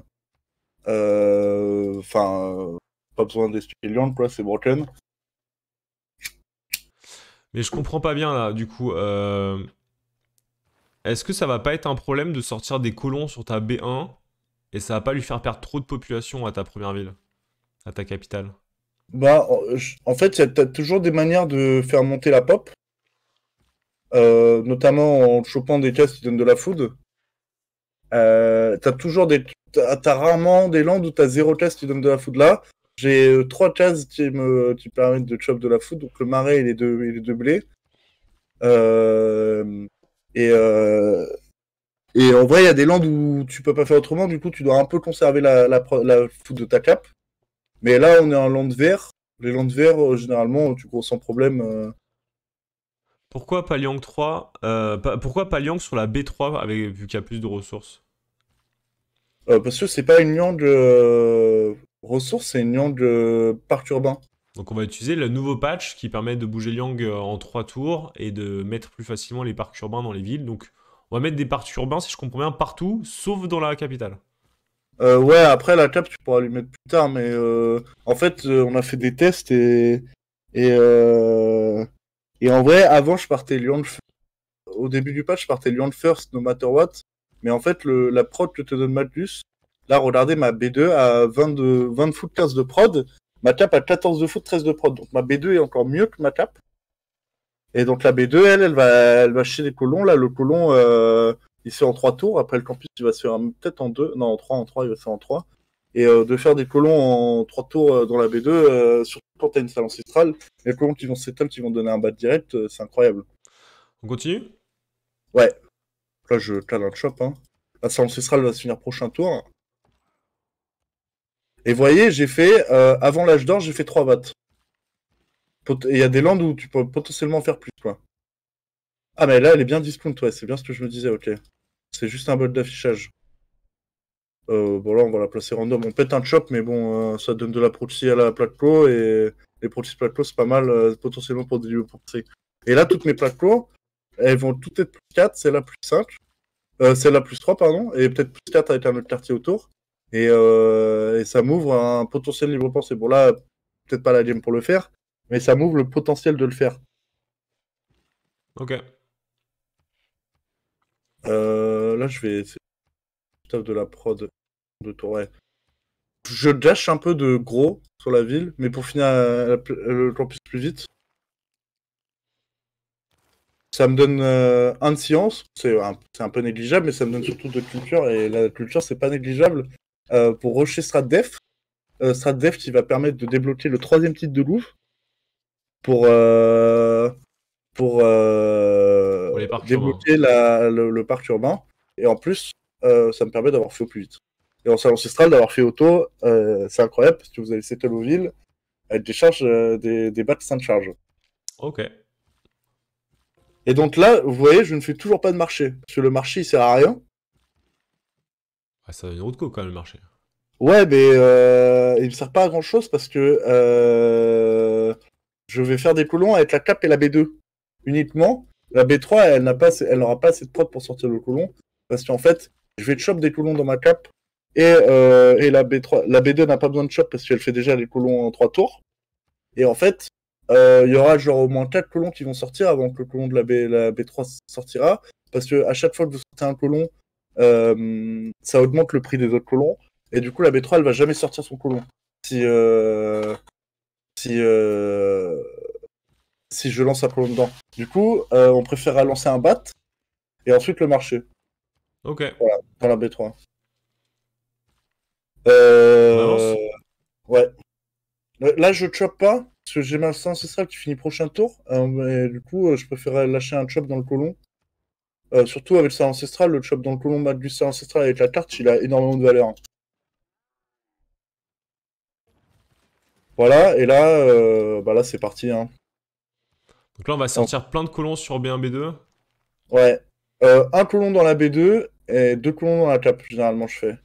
euh, enfin pas besoin d'expliquer Liang c'est broken. Mais je comprends pas bien là, du coup. Est-ce que ça va pas être un problème de sortir des colons sur ta B1 et ça va pas lui faire perdre trop de population à ta première ville, à ta capitale Bah, en fait, t'as toujours des manières de faire monter la pop. Euh, notamment en chopant des cases qui donnent de la food. Euh, t'as toujours des, rarement des landes où t'as zéro case qui donne de la food. Là, j'ai euh, trois cases qui me qui permettent de chop de la food, donc le marais euh, et les deux les deux blés. et et en vrai, il y a des landes où tu peux pas faire autrement. Du coup, tu dois un peu conserver la la, food de ta cape. Mais là, on est en land vert. Les landes verts, généralement, tu cours sans problème pourquoi pas Liang 3 euh, Pourquoi pas sur la B3 avec, vu qu'il y a plus de ressources euh, Parce que c'est pas une Liang de euh, ressources, c'est une Liang de parc urbain. Donc on va utiliser le nouveau patch qui permet de bouger Liang en 3 tours et de mettre plus facilement les parcs urbains dans les villes. Donc on va mettre des parcs urbains, si je comprends bien, partout, sauf dans la capitale. ouais, après la cap, tu pourras lui mettre plus tard, mais en fait, on a fait des tests et, et et en vrai, avant, je partais Lyon First. Au début du patch, je partais Lyon First, no matter what. Mais en fait, la prod que te donne Matlus, là, regardez ma B2 à 22, 20 foot 15 de prod, ma cap à 14 de foot 13 de prod. Donc ma B2 est encore mieux que ma cap. Et donc la B2, elle, elle va, elle va chez les colons. Là, le colon, euh, il se fait en 3 tours. Après le campus, il va se faire peut-être en 2. Non, en 3, en 3, il va se faire en 3. Et euh, de faire des colons en trois tours euh, dans la B2, euh, surtout quand t'as une salle ancestrale, les colons qui vont s'étaler, qui vont donner un bat direct, c'est incroyable. On continue Ouais. Là, je un shop. Hein. La salle ancestrale va se finir prochain tour. Et voyez, j'ai fait, avant l'âge d'or, j'ai fait 3 bats. il y a des landes où tu peux potentiellement faire plus, quoi. Ah, mais là, elle est bien discount, ouais, c'est bien ce que je me disais, ok. C'est juste un bol d'affichage euh, là on va la placer random. On pète un chop, mais bon, euh, ça donne de la proxy à la plaque pro et les de plaque pro, c'est pas mal euh, potentiellement pour des lieux portés. Et là, toutes mes plaques pro, elles vont toutes être plus 4, c'est là plus 5, c'est la plus 3, pardon, et peut-être plus 4 avec un autre quartier autour. Et, euh, et ça m'ouvre un potentiel libre pensée. Bon, là, peut-être pas la game pour le faire, mais ça m'ouvre le potentiel de le faire. Ok. là, je vais de la prod de tour. Je dash un peu de gros sur la ville, mais pour finir euh, le campus plus vite. Ça me donne euh, un de science, c'est un, peu négligeable, mais ça me donne surtout de culture, et la culture, c'est pas négligeable. Euh, pour rusher Def, euh, def qui va permettre de débloquer le troisième titre de Loup pour pour, débloquer le, parc urbain. Et en plus, euh, ça me permet d'avoir fait au plus vite. Et en salle ancestrale, d'avoir fait auto, euh, c'est incroyable parce que vous avez Settleoville, elle décharge charges euh, des, des bacs sans charge. Ok. Et donc là, vous voyez, je ne fais toujours pas de marché. Parce que le marché, il sert à rien. Ah, ça donne une route quand même, le marché. Ouais, mais il ne sert pas à grand chose parce que je vais faire des colons avec la cap et la B2 uniquement. La B3, elle n'aura pas, elle n'aura pas assez de propre pour sortir le colon parce qu'en fait, je vais chop des colons dans ma cape. Et, euh, la, B3, la B2 n'a pas besoin de chop parce qu'elle fait déjà les colons en 3 tours. Et en fait, euh, il y aura genre au moins 4 colons qui vont sortir avant que le colon de la, B, la B3 sortira. Parce que à chaque fois que vous sortez un colon, euh, ça augmente le prix des autres colons. Et du coup, la B3, elle va jamais sortir son colon. Si, si, si je lance un colon dedans. Du coup, on préférera lancer un bat et ensuite le marché. Ok. Voilà, dans la B3. Euh... Ouais. Là, je chope pas, parce que j'ai ma salle ancestrale qui finit prochain tour. Hein, mais du coup, euh, je préférais lâcher un chop dans le colon. Euh, surtout avec sa ancestrale, le chop dans le colon du sa ancestral avec la carte, il a énormément de valeur. Voilà, et là, euh, bah là c'est parti. Hein. Donc là, on va sortir plein de colons sur B1, B2. Ouais. un colon dans la B2 et deux colons dans la cape, généralement, je fais.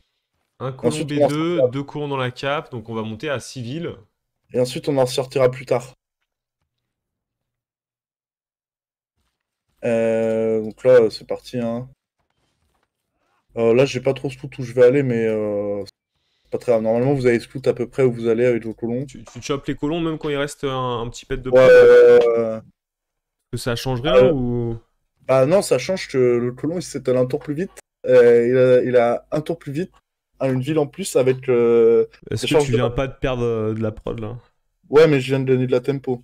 Un colon B2, deux colons dans la cape, donc on va monter à 6 villes. Et ensuite, on en sortira plus tard. Euh, donc là, c'est parti. Hein. Euh, là, j'ai pas trop scout où je vais aller, mais euh, pas très grave. Normalement, vous avez scout à peu près où vous allez avec vos colons. Tu, tu chopes les colons même quand il reste un, petit pet de ouais, Que ça change rien ou. Bah non, ça change que le colon il s'étale un tour plus vite. Euh, il, a, un tour plus vite, une ville en plus avec. Euh, Est-ce que tu viens pas de perdre euh, de la prod là Ouais, mais je viens de donner de la tempo.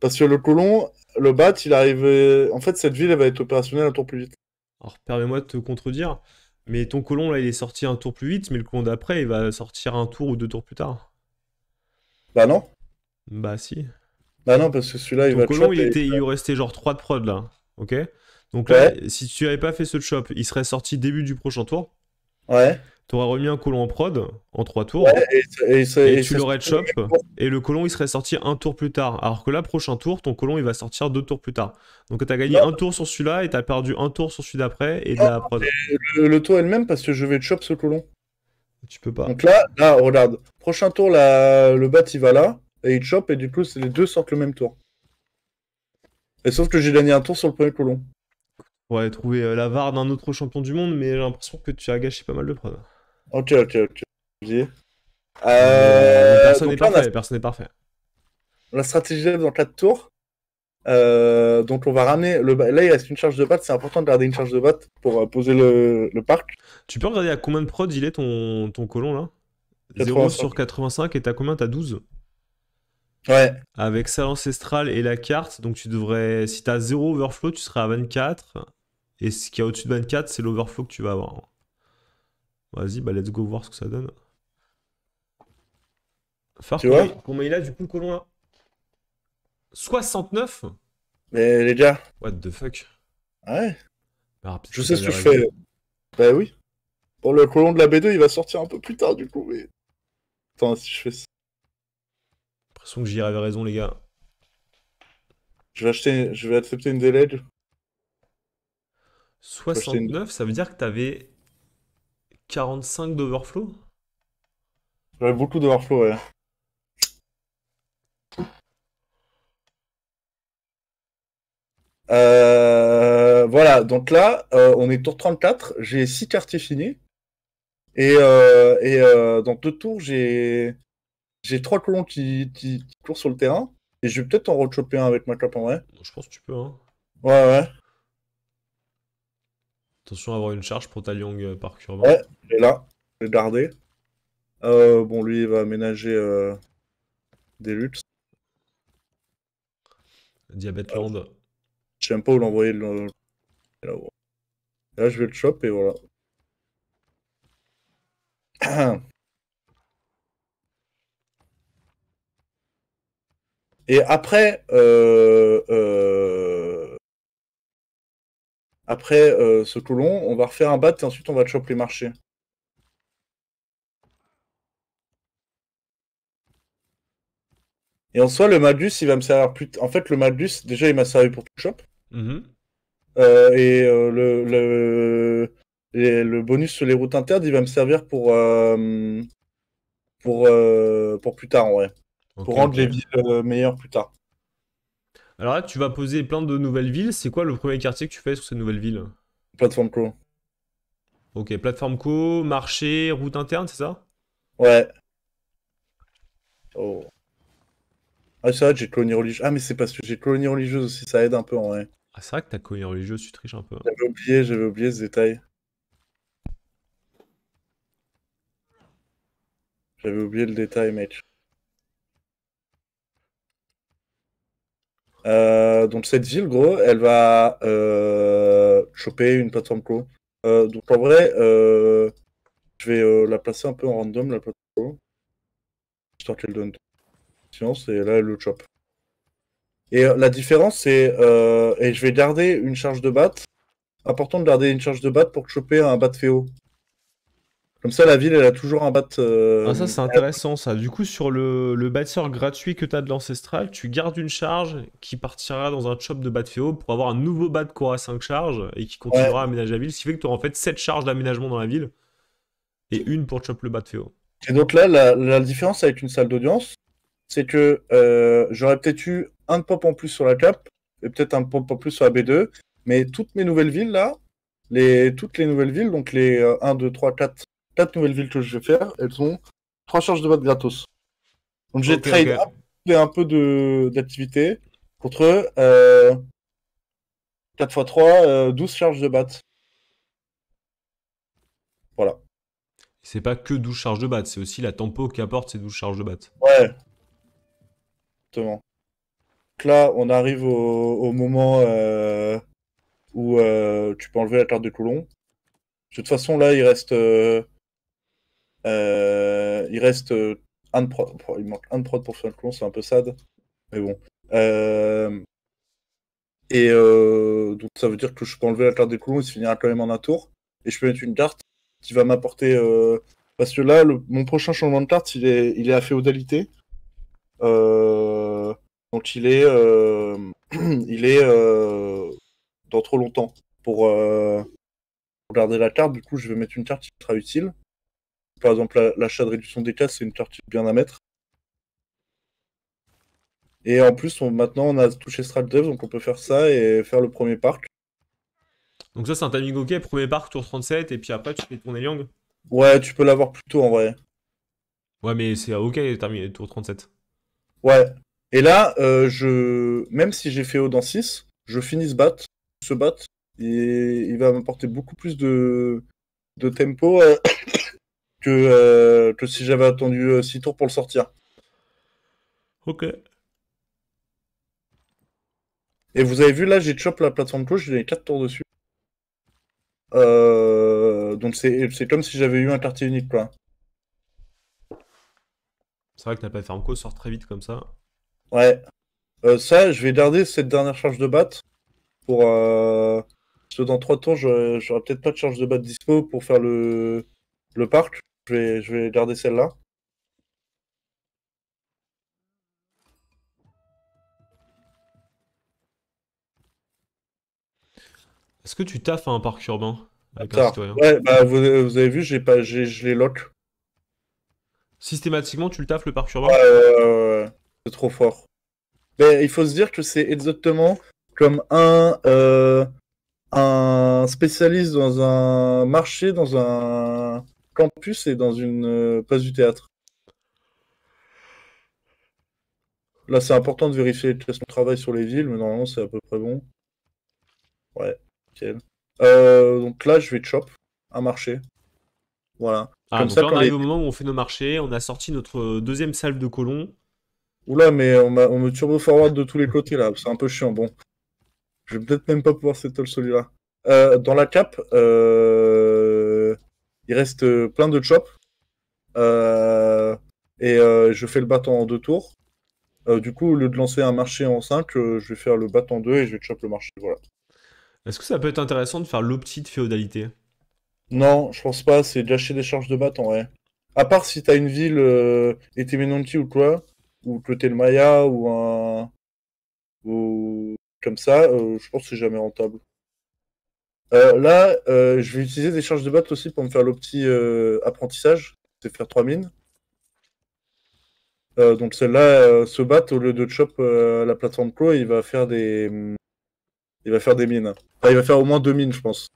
Parce que le colon, le bat, il arrive. Euh, en fait, cette ville, elle va être opérationnelle un tour plus vite. Alors, permets-moi de te contredire, mais ton colon là, il est sorti un tour plus vite, mais le colon d'après, il va sortir un tour ou deux tours plus tard. Bah non. Bah si. Bah non, parce que celui-là, il va colon, il, était, il lui restait genre 3 de prod là, ok donc là, si tu avais pas fait ce chop, il serait sorti début du prochain tour. Ouais. Tu aurais remis un colon en prod en trois tours. et, tu l'aurais chop. Et le colon, il serait sorti un tour plus tard. Alors que là, prochain tour, ton colon, il va sortir deux tours plus tard. Donc tu as gagné un tour sur celui-là et tu as perdu un tour sur celui d'après et la prod. Le, tour est le même parce que je vais chop ce colon. Tu peux pas. Donc là, là regarde. Prochain tour, le bat, il va là. Et il chop. Et du coup, les deux sortent le même tour. Et sauf que j'ai gagné un tour sur le premier colon aller trouver euh, la var d'un autre champion du monde, mais j'ai l'impression que tu as gâché pas mal de preuves. Ok, ok, ok. Euh, euh, personne n'est parfait, la... personne n'est parfait. La stratégie dans 4 tours. donc on va ramener le là il reste une charge de batte, c'est important de garder une charge de batte pour poser le, parc. Tu peux regarder à combien de prod il est ton, colon là 0 sur 85 et t'as combien T'as 12 Ouais. Avec sa ancestrale et la carte, donc tu devrais si t'as 0 overflow, tu serais à 24 et ce qu'il y a au-dessus de 24, c'est l'overflow que tu vas avoir. Vas-y, bah let's go voir ce que ça donne. tu vois Comment il a du coup le colon là 69 Mais les gars. What the fuck Ouais. Bah, je sais ce que je fais. Bah oui. Pour le colon de la B2, il va sortir un peu plus tard du coup. Mais... Attends, si je fais ça. J'ai l'impression que j'y avais raison, les gars. Je vais, acheter... je vais accepter une délège. 69, ça veut dire que t'avais avais 45 d'overflow J'avais beaucoup d'overflow, ouais. Euh, voilà, donc là, euh, on est tour 34, j'ai 6 quartiers finis. Et, euh, et dans 2 tours, j'ai j'ai trois colons qui, qui, courent sur le terrain. Et je vais peut-être en rechoper un avec ma cape en vrai. Je pense que tu peux. Hein. Ouais, ouais. Attention à avoir une charge pour ta Young euh, par Ouais, il est là, je vais garder. Euh, bon, lui, il va aménager euh, des luttes. Diabète. Land. je sais pas où l'envoyer. Là, je vais le choper et voilà. Et après, euh, euh, après euh, ce colon, on va refaire un bat et ensuite on va choper les marchés. Et en soi, le madus il va me servir plus. En fait, le Magus, déjà, il m'a servi pour tout shop. Mm-hmm. Euh, et euh, le, le... le bonus sur les routes internes, il va me servir pour, pour, pour plus tard, en vrai. pour rendre les villes meilleures plus tard. Alors là, tu vas poser plein de nouvelles villes. C'est quoi le premier quartier que tu fais sur ces nouvelles villes Plateforme Co. Ok, plateforme Co, marché, route interne, c'est ça Ouais. Oh. Ah, c'est vrai j'ai colonie religieuse. Ah, mais c'est parce que j'ai colonie religieuse aussi, ça aide un peu en vrai. Ah, c'est vrai que t'as colonie religieuse, tu triches un peu. J'avais oublié, j'avais oublié ce détail. J'avais oublié le détail, mec. Euh, donc cette ville, gros, elle va euh, choper une plateforme pro. Euh, donc en vrai, je vais la placer un peu en random, la plateforme pro. Histoire qu'elle donne science, et là, elle le chope. Et la différence, c'est... et je vais garder une charge de bat, Important de garder une charge de bat pour choper un bat féo. E comme ça, la ville, elle a toujours un bat. Euh, ah, ça, c'est intéressant, ça. Du coup, sur le, le gratuit que tu as de l'ancestral, tu gardes une charge qui partira dans un chop de bat féo pour avoir un nouveau bat de aura à 5 charges et qui continuera à aménager la ville. Ce qui fait que tu auras en fait 7 charges d'aménagement dans la ville et une pour chop le bat féo. Et donc là, la, différence avec une salle d'audience, c'est que euh, j'aurais peut-être eu un de pop en plus sur la cap et peut-être un pop en plus sur la B2, mais toutes mes nouvelles villes là, les, toutes les nouvelles villes, donc les 1, 2, 3, 4, 4 nouvelles villes que je vais faire, elles ont trois charges de batte gratos. Donc j'ai trade un peu de d'activité contre 4 x 3, 12 charges de batte. Voilà. C'est pas que 12 charges de bat, c'est aussi la tempo qui apporte ces 12 charges de bat. Ouais. Exactement. Donc là, on arrive au, moment euh, où euh, tu peux enlever la carte de Coulon. De toute façon, là, il reste euh, euh, il reste euh, un de prod, il manque un de prod pour faire le c'est un peu sad, mais bon. Euh, et donc ça veut dire que je peux enlever la carte des clones, il se finira quand même en un tour, et je peux mettre une carte qui va m'apporter. parce que là, mon prochain changement de carte, il est, il est à féodalité. donc il est, il est dans trop longtemps pour, garder la carte. Du coup, je vais mettre une carte qui sera utile. Par exemple, l'achat de réduction des cas c'est une carte bien à mettre. Et en plus, maintenant, on a touché Strat Devs, donc on peut faire ça et faire le premier parc. Donc ça, c'est un timing ok, premier parc, tour 37, et puis après, tu fais tourner Liang Ouais, tu peux l'avoir plus tôt en vrai. Ouais, mais c'est ok, terminé tour 37. Ouais. Et là, euh, je... même si j'ai fait haut dans 6, je finis ce bat, ce bat, et il va m'apporter beaucoup plus de, tempo. Euh, euh, que, si j'avais attendu 6 euh, tours pour le sortir. Ok. Et vous avez vu, là, j'ai chopé la plateforme gauche, j'ai les 4 tours dessus. Euh, donc c'est comme si j'avais eu un quartier unique, quoi. C'est vrai que pas la plateforme cause sort très vite comme ça. Ouais. ça, je vais garder cette dernière charge de batte pour... Euh... Parce que dans 3 tours, j'aurai peut-être pas de charge de batte dispo pour faire le, le parc. Je vais, garder celle-là. Est-ce que tu taffes un parc urbain Ouais, bah, vous, avez vu, j'ai pas, je les lock. Systématiquement, tu le taffes le parc urbain C'est trop fort. Mais il faut se dire que c'est exactement comme un, euh, un spécialiste dans un marché, dans un campus et dans une euh, place du théâtre. Là, c'est important de vérifier que ce de travail sur les villes, mais normalement, c'est à peu près bon. Ouais, ok. Euh, donc là, je vais chop un marché. Voilà. Ah, Comme ça, là, on arrive au moment où on fait nos marchés, on a sorti notre euh, deuxième salle de colons. Oula, mais on, on me turbo-forward de tous les côtés, là. C'est un peu chiant, bon. Je vais peut-être même pas pouvoir s'étaler celui-là. dans la cape, euh... Il reste euh, plein de chops. Euh, et euh, je fais le bâton en deux tours. du coup, au lieu de lancer un marché en 5, je vais faire le bâton en deux et je vais choper le marché. Voilà. Est-ce que ça peut être intéressant de faire l'opti de féodalité Non, je pense pas. C'est lâcher des charges de bâton, ouais. À part si t'as une ville et t'es ou quoi, ou que t'es le Maya ou un. Ou... Comme ça, je pense que c'est jamais rentable. Euh, là, euh, je vais utiliser des charges de battes aussi pour me faire le petit euh, apprentissage. C'est faire trois mines. donc celle-là, se battre au lieu de chop la plateforme pro, il va faire des. Mm, il va faire des mines. Enfin, il va faire au moins deux mines, je pense.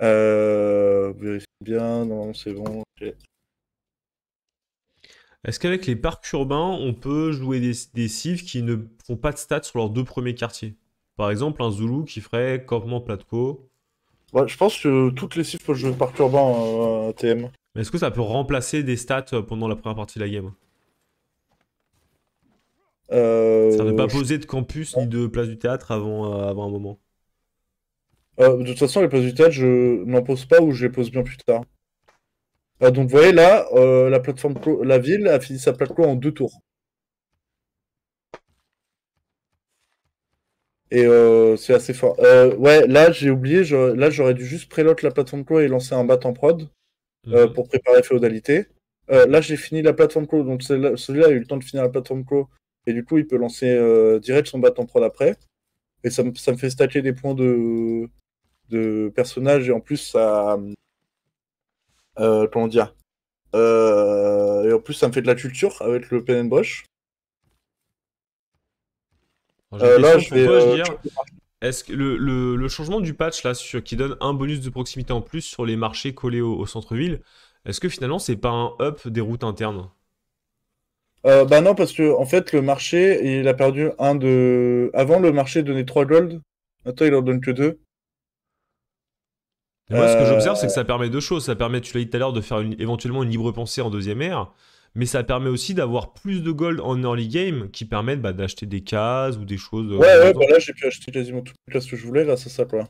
vérifiez bien, non, c'est bon. ok. Est-ce qu'avec les parcs urbains, on peut jouer des, des cives qui ne font pas de stats sur leurs deux premiers quartiers Par exemple, un Zulu qui ferait campement Platco. Ouais, bah, je pense que toutes les cives peuvent jouer parc urbain euh, à TM. Mais est-ce que ça peut remplacer des stats euh, pendant la première partie de la game euh, Ça ne pas poser de campus ni de place du théâtre avant, avant un moment. de toute façon, les places du théâtre, je n'en pose pas ou je les pose bien plus tard. Bah, donc vous voyez là, euh, la plateforme, la ville a fini sa plateforme en deux tours. Et euh, c'est assez fort. Euh, ouais, là j'ai oublié, là j'aurais dû juste préloter la plateforme clo et lancer un bat en prod mhm. pour préparer féodalité. là j'ai fini la plateforme clo, donc celui-là a eu le temps de finir la plateforme clo et du coup il peut lancer direct son bat en prod après. Et ça, me fait stacker des points de, de personnages et en plus ça, euh, comment dire euh, Et en plus, ça me fait de la culture avec le pen and brush. Euh, là, je vais. est-ce que le, changement du patch là, sur, qui donne un bonus de proximité en plus sur les marchés collés au, centre-ville, est-ce que finalement c'est pas un up des routes internes Bah non, parce que en fait le marché, il a perdu un de. Avant le marché donnait 3 gold, maintenant il en donne que 2. Moi, ce que euh, j'observe, c'est que ça permet deux choses. Ça permet, tu l'as dit tout à l'heure, de faire éventuellement une libre pensée en deuxième ère, mais ça permet aussi d'avoir plus de gold en early game qui permettent bah, d'acheter des cases ou des choses. Euh, ouais, ouais, bah là, j'ai pu acheter quasiment toutes les cases que je voulais là c'est ça, quoi.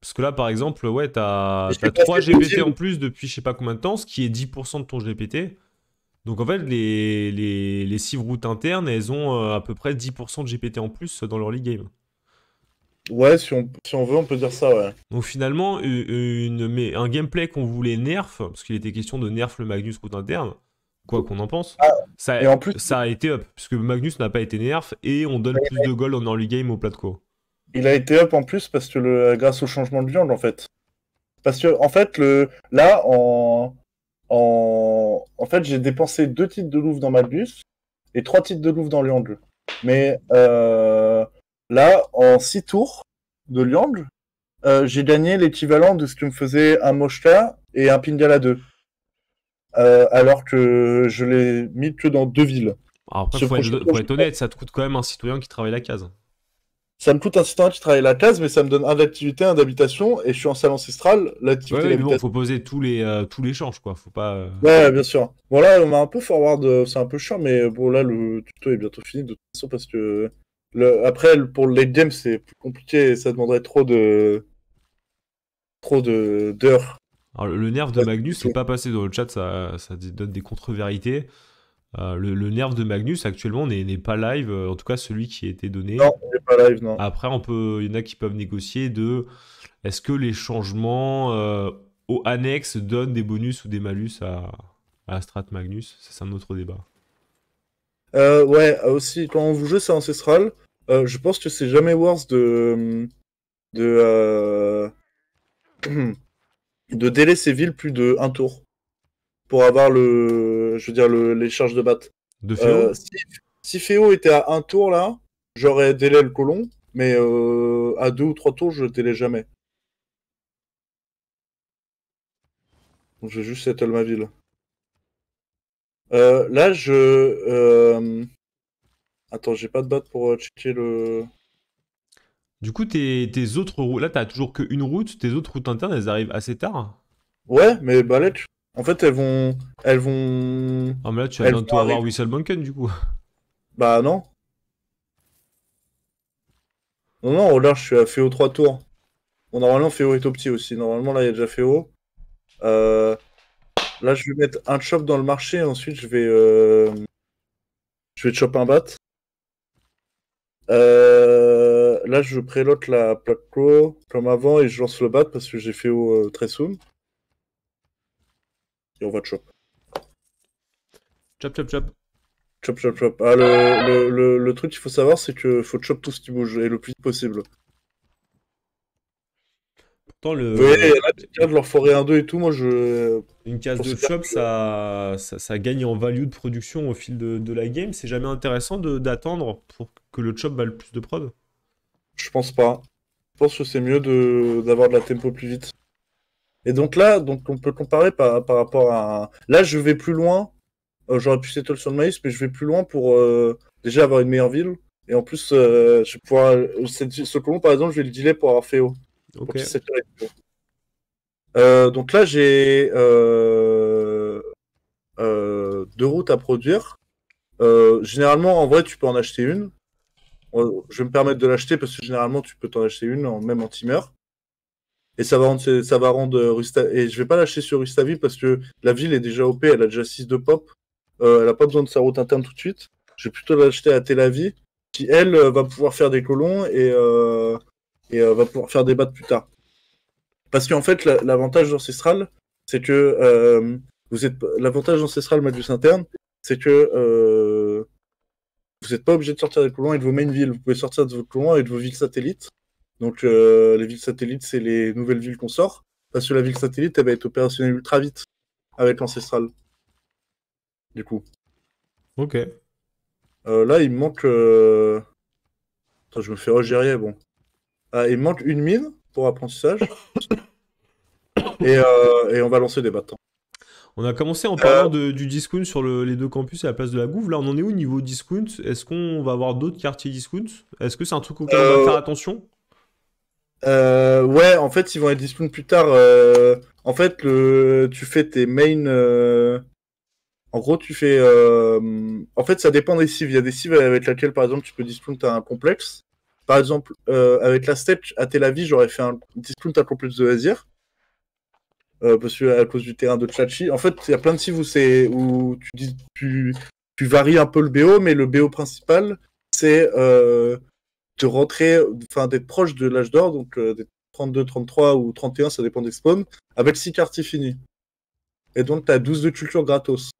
Parce que là, par exemple, ouais, t'as as 3 GPT en plus depuis je sais pas combien de temps, ce qui est 10% de ton GPT. Donc en fait, les, les, les routes internes, elles ont euh, à peu près 10% de GPT en plus dans leur early game. Ouais, si on, veut, on peut dire ça, ouais. Donc finalement, un gameplay qu'on voulait nerf, parce qu'il était question de nerf le Magnus un interne, quoi qu'on en pense, ah, ça, ça a été up, puisque Magnus n'a pas été nerf, et on donne plus de gold en early game au Platco. Il a été up en plus parce que le, grâce au changement de viande, en fait. Parce que, en fait, le, là, en, en, fait, j'ai dépensé deux titres de Louvre dans Magnus, et trois titres de Louvre dans Liang Mais... Euh, Là, en 6 tours de Liang, euh, j'ai gagné l'équivalent de ce que me faisait un Moshka et un Pingala 2. Euh, alors que je l'ai mis que dans deux villes. Alors être, honnête, ça te coûte quand même un citoyen qui travaille la case. Ça me coûte un citoyen qui travaille la case, mais ça me donne un d'activité, un d'habitation, et je suis en salle ancestrale. L'activité, faut poser tous les euh, tous les changes, quoi. Faut pas. Ouais, bien sûr. Voilà, on m'a un peu forward, c'est un peu chiant, mais bon là, le tuto est bientôt fini de toute façon parce que après, pour le late game, c'est plus compliqué ça demanderait trop de. trop d'heures. le nerf de Magnus, n'est pas passé dans le chat, ça, donne des contre-vérités. Euh, le, nerf de Magnus actuellement n'est pas live, euh, en tout cas celui qui a été donné. Non, il n'est pas live, non. Après, on peut, il y en a qui peuvent négocier de est-ce que les changements euh, aux annexes donnent des bonus ou des malus à, à Strat Magnus C'est un autre débat. ouais, aussi, quand on vous joue, c'est ancestral. Euh, je pense que c'est jamais worse de. de. Euh, de délai ces villes plus de un tour. Pour avoir le. je veux dire, les charges de batte. De euh, si, si, Féo était à un tour là, j'aurais délai le colon, mais à deux ou trois tours, je délai jamais. Donc je vais juste settle ma ville. là, je. Attends, j'ai pas de batte pour euh, checker le. Du coup, tes, autres routes, là, t'as toujours qu'une route. Tes autres routes internes, elles arrivent assez tard. Hein. Ouais, mais bah, en fait, elles vont, elles vont. Ah mais là, tu vas bientôt avoir Whistlebunken, du coup. Bah non. Non, non, là je suis à Féo 3 tours. Bon, normalement, Féo est au petit aussi. Normalement, là, il y a déjà Féo. Euh, là, je vais mettre un chop dans le marché, ensuite, je vais. Euh, je vais chop un bat. Euh, là, je prélote la plaque pro comme avant et je lance le bat parce que j'ai fait au euh, très soon. Et on va chop. Chop, chop, chop. Chop, chop, chop. Ah, le, truc qu'il faut savoir, c'est que faut chop tout ce qui bouge et le plus vite possible. Pourtant, le. de leur forêt 2 et tout, moi je. Une case de chop, ça, ça, gagne en value de production au fil de, de la game. C'est jamais intéressant d'attendre pour le chop a le plus de prod Je pense pas. Je pense que c'est mieux d'avoir de, la tempo plus vite. Et donc là, donc on peut comparer par, par rapport à. Là, je vais plus loin. Euh, j'aurais pu settle sur le maïs, mais je vais plus loin pour euh, déjà avoir une meilleure ville. Et en plus, euh, je pourrais C'est ce colon, par exemple, je vais le dealer pour avoir e donc là, j'ai deux routes à produire. généralement, en vrai, tu peux en acheter une je vais me permettre de l'acheter parce que généralement tu peux t'en acheter une même en timer. Et ça va rendre, ça va rendre euh, Rusta... et je vais pas l'acheter sur Rustavi, parce que la ville est déjà OP, elle a déjà 6 de pop. Euh, elle a pas besoin de sa route interne tout de suite. Je vais plutôt l'acheter à Tel qui elle euh, va pouvoir faire des colons et, va pouvoir faire des battes plus tard. Parce qu'en fait l'avantage d'Ancestral, c'est que vous êtes l'avantage d'Ancestral Magus interne, c'est que vous n'êtes pas obligé de sortir des loin et de vos main villes. Vous pouvez sortir de vos couloirs et de vos villes satellites. Donc, euh, les villes satellites, c'est les nouvelles villes qu'on sort. Parce que la ville satellite, elle va être opérationnelle ultra vite avec l'ancestral. Du coup. Ok. Euh, là, il manque. Euh, attends, je me fais regérer, bon. Ah, il manque une mine pour apprentissage. et, et on va lancer des battants. On a commencé en euh. parlant de, du discount sur les deux campus et la place de la Gouve. Là, on en est où niveau discount Est-ce qu'on va avoir d'autres quartiers discount Est-ce que c'est un truc auquel on va euh. faire attention euh, ouais, en fait, ils vont être discount plus tard. en fait, le, tu fais tes main. en gros, tu fais. en fait, ça dépend des cives. Il y a des cives avec lesquelles, par exemple, tu peux discount à un complexe. Par exemple, avec la step à Tel Aviv, j'aurais fait un discount un complexe de Azir. Euh, à cause du terrain de Chachi. En fait, il y a plein de cibles où, tu, dis, tu, varies un peu le BO, mais le BO principal, c'est euh, de rentrer, enfin d'être proche de l'âge d'or, donc des 32, 33 ou 31, ça dépend des spawns, avec 6 quartiers finis. Et donc, tu as 12 de culture gratos.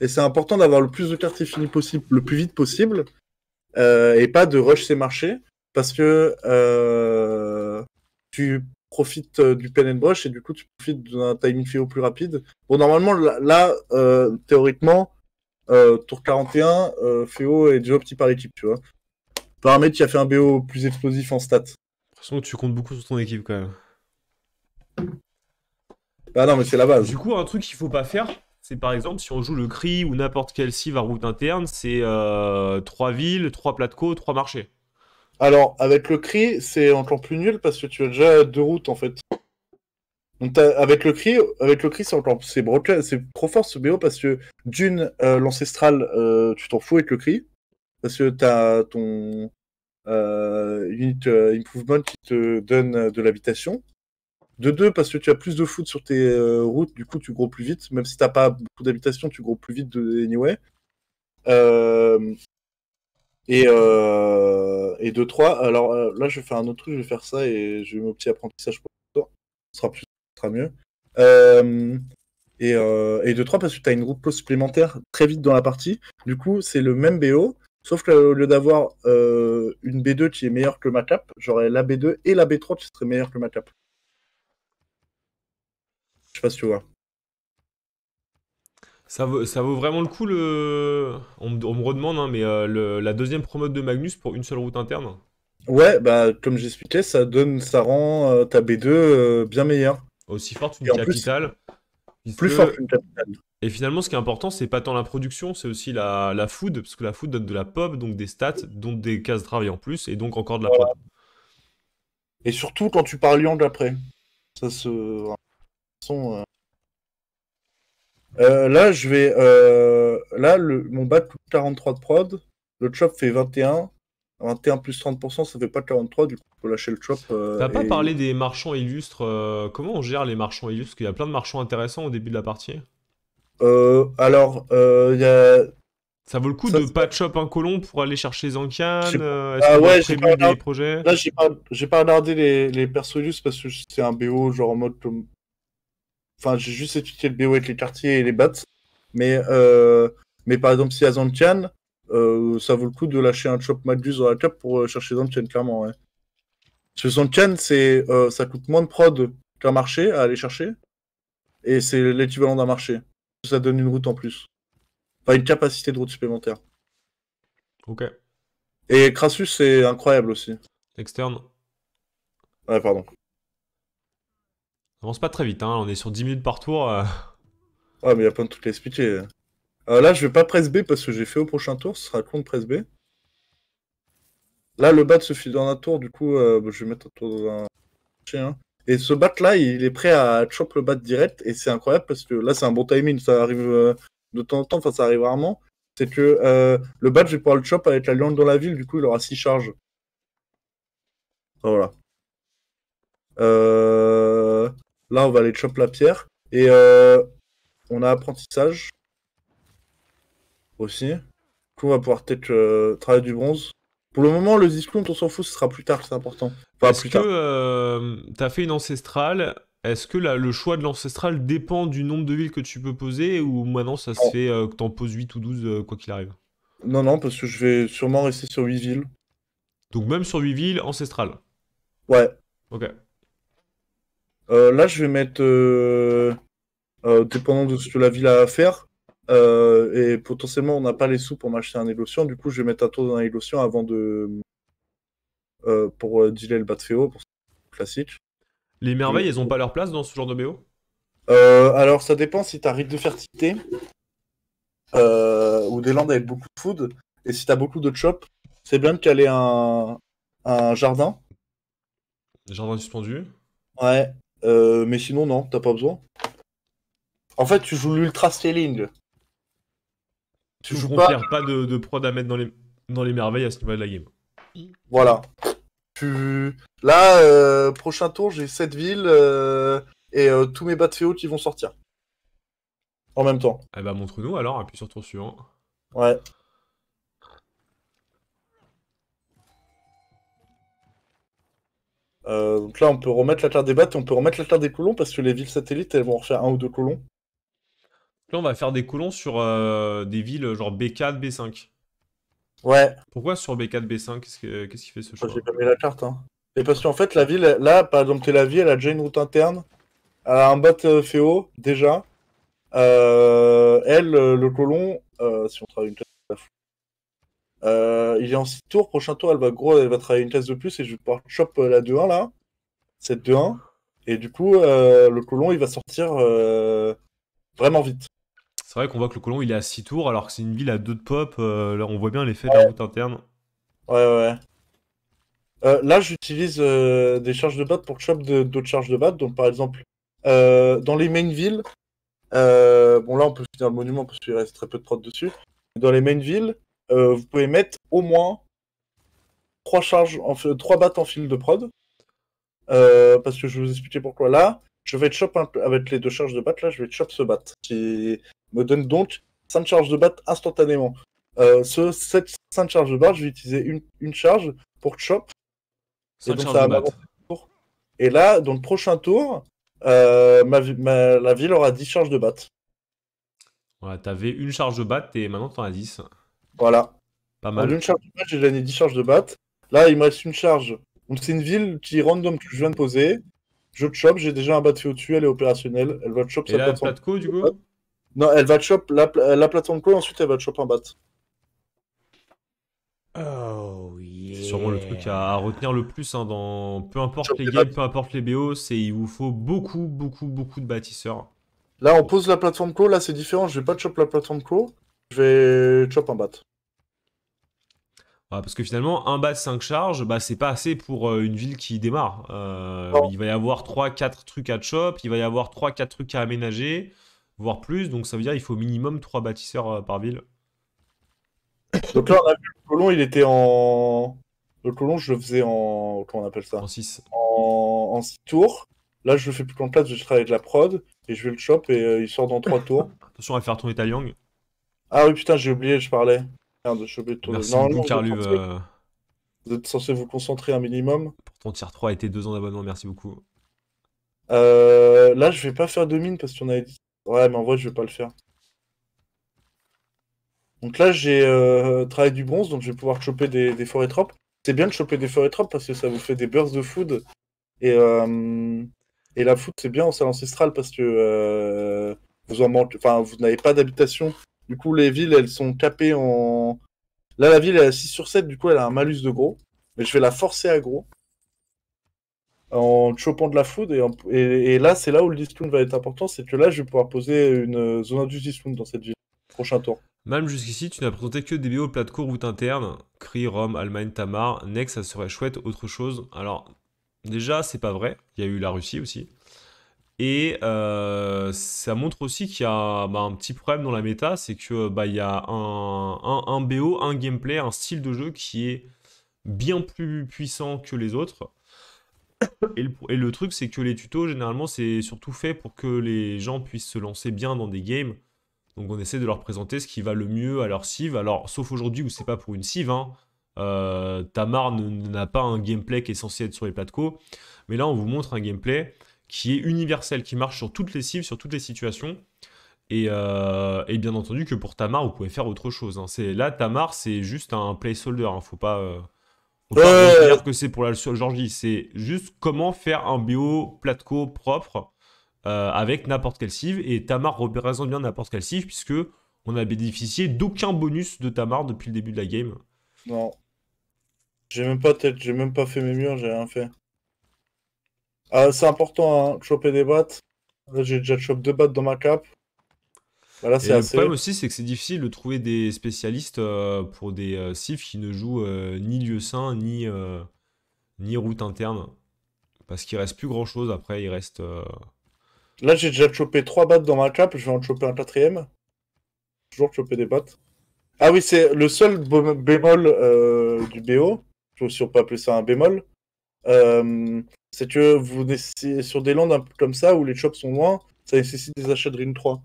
Et c'est important d'avoir le plus de quartiers finis possible, le plus vite possible, euh, et pas de rush ces marchés, parce que tu profite euh, du pen and brush et du coup tu profites d'un timing FIO plus rapide. Bon, normalement, là, euh, théoriquement, euh, tour 41, Féo est déjà petit par équipe tu vois. Par un mec qui a fait un BO plus explosif en stats. De toute façon, tu comptes beaucoup sur ton équipe quand même. Bah non, mais c'est la base. Du coup, un truc qu'il faut pas faire, c'est par exemple si on joue le CRI ou n'importe quel civ à route interne, c'est 3 villes, 3 plateaux, 3 marchés. Alors, avec le cri, c'est encore plus nul parce que tu as déjà deux routes en fait. Donc avec le cri, avec le cri, c'est encore c'est trop fort ce BO parce que d'une euh, l'ancestral, euh, tu t'en fous avec le cri parce que t'as ton euh, unit improvement qui te donne de l'habitation. De deux, parce que tu as plus de foot sur tes routes, du coup tu gros plus vite. Même si t'as pas beaucoup d'habitation, tu gros plus vite de, anyway. Et, euh, et trois. Alors euh, là, je vais faire un autre truc, je vais faire ça et je vais mon petit apprentissage pour toi. Ce sera, sera mieux. Euh, et, euh, et 3 trois, parce que tu as une route supplémentaire très vite dans la partie. Du coup, c'est le même BO, sauf qu'au lieu d'avoir une B2 qui est meilleure que ma cap j'aurais la B2 et la B3 qui serait meilleure que ma cap Je sais pas si tu vois. Ça vaut, vraiment le coup On, me, redemande, hein, mais euh, la deuxième promote de Magnus pour une seule route interne. Ouais, bah comme j'expliquais, ça donne, ça rend euh, ta B2 euh, bien meilleure. Aussi forte qu'une capitale. Plus, forte qu'une capitale. Et finalement, ce qui est important, c'est pas tant la production, c'est aussi la, food, parce que la food donne de la pop, donc des stats, donc des cases de travail en plus, et donc encore de la pop. Et surtout quand tu parles Lyon d'après. Ça se. De euh, là, je vais. Euh, là, le, mon bac 43 de prod, le chop fait 21. 21 plus 30%, ça fait pas 43, du coup, il faut lâcher le chop. Tu euh, T'as pas parlé des marchands illustres Comment on gère les marchands illustres Parce qu'il y a plein de marchands intéressants au début de la partie. alors, il y a. Ça vaut le coup de patch chop un colon pour aller chercher Zankian Ah ouais, j'ai pas regardé... Là, j'ai pas... pas, regardé les, les persos illustres parce que c'est un BO genre en mode Enfin, j'ai juste étudié le BO avec les quartiers et les bats. Mais, euh, mais par exemple, si à Zantian, euh, ça vaut le coup de lâcher un Chop Magus dans la cap pour euh, chercher Zantian, clairement. Ouais. Parce que Zantian, c'est, euh, ça coûte moins de prod qu'un marché à aller chercher. Et c'est l'équivalent d'un marché. Ça donne une route en plus. Enfin, une capacité de route supplémentaire. Ok. Et Crassus, c'est incroyable aussi. Externe. Ouais, pardon avance pas très vite, hein. on est sur 10 minutes par tour. Ouais euh. ah, mais il y a pas de à expliquer. Euh, là, je vais pas presse B parce que j'ai fait au prochain tour, ce sera contre presse B. Là, le bat se file dans un tour, du coup, euh, bah, je vais mettre un tour dans un. Hein. Et ce bat là, il est prêt à chop le bat direct, et c'est incroyable parce que là, c'est un bon timing, ça arrive euh, de temps en temps, enfin, ça arrive rarement. C'est que le bat, je vais pouvoir le chop avec la lionne dans la ville, du coup, il aura 6 charges. Voilà. Euh... Là, on va aller choper la pierre. Et euh, on a apprentissage aussi. Du on va pouvoir peut-être euh, travailler du bronze. Pour le moment, le discount, on s'en fout, ce sera plus tard, c'est important. Est-ce que euh, t'as fait une ancestrale Est-ce que le choix de l'ancestrale dépend du nombre de villes que tu peux poser ou maintenant ça se fait que en poses 8 ou 12 quoi qu'il arrive Non, non, parce que je vais sûrement rester sur 8 villes. Donc même sur 8 villes, ancestrale Ouais. Ok. Euh, là, je vais mettre, euh, euh, dépendant de ce que la ville a à faire, et potentiellement, on n'a pas les sous pour m'acheter un Élotion. Du coup, je vais mettre un tour dans un Élotion avant de. pour dealer le batréo, pour classique. Les merveilles, elles n'ont pas leur place dans ce genre de BO Alors, ça dépend si tu t'as rite de fertilité ou des landes avec beaucoup de food. Et si tu as beaucoup de chop, c'est bien de caler un, un jardin. Jardin suspendu Ouais. Euh, mais sinon, non, t'as pas besoin. En fait, tu joues l'ultra scaling. Tu joues pas. pas de, prod à mettre dans les, dans les merveilles à ce niveau de la game. Voilà. Là, euh, prochain tour, j'ai 7 villes euh, et tous mes féo qui vont sortir. En même temps. Eh bah, montre-nous alors, appuie sur tour suivant. Ouais. Euh, donc là, on peut remettre la carte des battes on peut remettre la carte des colons parce que les villes satellites, elles vont refaire un ou deux colons. Là, on va faire des colons sur euh, des villes genre B4, B5. Ouais. Pourquoi sur B4, B5 Qu'est-ce qui fait ce choix J'ai pas mis la carte. Hein. Et parce qu'en fait, la ville, là, par exemple, la ville, elle a déjà une route interne. Elle a un bat fait euh, féo, e déjà. elle, le colon, si on travaille une tête, euh, il est en 6 tours. Prochain tour, elle va gros, elle va travailler une classe de plus et je vais chop euh, la 2-1 là. Cette 2-1. Et du coup, euh, le colon, il va sortir vraiment vite. C'est vrai qu'on voit que le colon, il est à 6 tours alors que c'est une ville à 2 de pop. là, on voit bien l'effet de la route interne. Ouais, ouais. là, j'utilise des charges de bat pour chop d'autres charges de bat. Donc, par exemple, dans les main villes, bon, là, on peut finir le monument parce qu'il reste très peu de prod dessus. Dans les main villes, euh, vous pouvez mettre au moins 3 charges, en, trois battes en fil de prod. Euh, parce que je vais vous expliquer pourquoi là. Je vais chop avec les deux charges de battes là, je vais chop ce bat qui me donne donc 5 charges de battes instantanément. Euh, ce, cette 5 charges de battes je vais utiliser une, charge pour chop. Et donc ça Et là, dans le prochain tour, la ville aura 10 charges de battes Ouais, t'avais une charge de batte et maintenant t'en as 10. Voilà. Pas mal. j'ai gagné 10 charges de bat, Là, il me reste une charge. Donc, c'est une ville qui est random que je viens de poser. Je choppe, j'ai déjà un bat fait au-dessus, elle est opérationnelle. Elle va te sa plateforme. Co, du coup Non, elle va chop. la, la plateforme co, ensuite elle va chop un bat. Oh yeah. C'est sûrement le truc à, retenir le plus hein, dans peu importe les games, peu importe les BO, c'est il vous faut beaucoup, beaucoup, beaucoup de bâtisseurs. Là, on pose la plateforme co, là c'est différent, je vais pas chop la plateforme co. Je vais chop un bat. parce que finalement, un bat 5 charges, bah, c'est pas assez pour euh, une ville qui démarre. Euh, il va y avoir 3-4 trucs à chop, il va y avoir 3-4 trucs à aménager, voire plus. Donc ça veut dire qu'il faut minimum 3 bâtisseurs euh, par ville. Donc là, on a vu le colon, il était en. Le colon, je le faisais en. Comment on appelle ça En 6. En six tours. Là, je le fais plus qu'en place, je travaille avec la prod, et je vais le chop, et il sort dans 3 tours. Attention on va faire tourner ta Yang. Ah oui, putain, j'ai oublié, je parlais. de tourner. Euh, vous, êtes censé vous concentrer un minimum. Pour ton tier 3 et tes 2 ans d'abonnement, merci beaucoup. Euh, là, je vais pas faire de mine parce qu'on avait dit. Ouais, mais en vrai, je vais pas le faire. Donc là, j'ai euh, travaillé du bronze, donc je vais pouvoir choper des, des forêts tropes. C'est bien de choper des forêts trop parce que ça vous fait des bursts de food. Et, euh, et la food, c'est bien en salle ancestrale parce que vous en manque, enfin, vous n'avez pas d'habitation du coup, les villes, elles sont capées en. Là, la ville, est à 6 sur 7, du coup, elle a un malus de gros. Mais je vais la forcer à gros. En chopant de la food. Et, là, c'est là où le discount va être important. C'est que là, je vais pouvoir poser une zone induce discount dans cette ville. Prochain tour. Même jusqu'ici, tu n'as présenté que des BO plate court route interne. Crie Rome, Allemagne, Tamar. Next, ça serait chouette, autre chose. Alors, déjà, c'est pas vrai. Il y a eu la Russie aussi. Et euh, ça montre aussi qu'il y a bah, un petit problème dans la méta, c'est qu'il bah, y a un, un, BO, un gameplay, un style de jeu qui est bien plus puissant que les autres. Et le, truc, c'est que les tutos, généralement, c'est surtout fait pour que les gens puissent se lancer bien dans des games. Donc on essaie de leur présenter ce qui va le mieux à leur sieve. Alors, sauf aujourd'hui où c'est pas pour une sieve, hein. euh, Tamar n'a pas un gameplay qui est censé être sur les plateaux. Mais là, on vous montre un gameplay qui est universel, qui marche sur toutes les cibles, sur toutes les situations. Et, euh, bien entendu que pour Tamar, vous pouvez faire autre chose. Hein. C'est, là, Tamar, c'est juste un placeholder. Il hein. Faut pas, euh, faut pas dire que c'est pour la Georgie. C'est juste comment faire un bio Platco propre euh, avec n'importe quelle cible. Et Tamar représente bien n'importe quelle cible puisque on a bénéficié d'aucun bonus de Tamar depuis le début de la game. Non. J'ai même pas j'ai même pas fait mes murs, j'ai rien fait. Ah, c'est important, hein, de choper des Là J'ai déjà chopé deux battes dans ma cape. Bah, le problème aussi, c'est que c'est difficile de trouver des spécialistes euh, pour des euh, qui ne jouent euh, ni lieu sain, ni, euh, ni route interne. Parce qu'il reste plus grand chose après, il reste. Là, j'ai déjà chopé trois battes dans ma cape, je vais en choper un quatrième. Toujours choper des battes. Ah oui, c'est le seul bémol du BO, si on peut appeler ça un bémol. Euh, c'est que vous sur des landes un peu comme ça où les chops sont loin, ça nécessite des achats de Rune 3.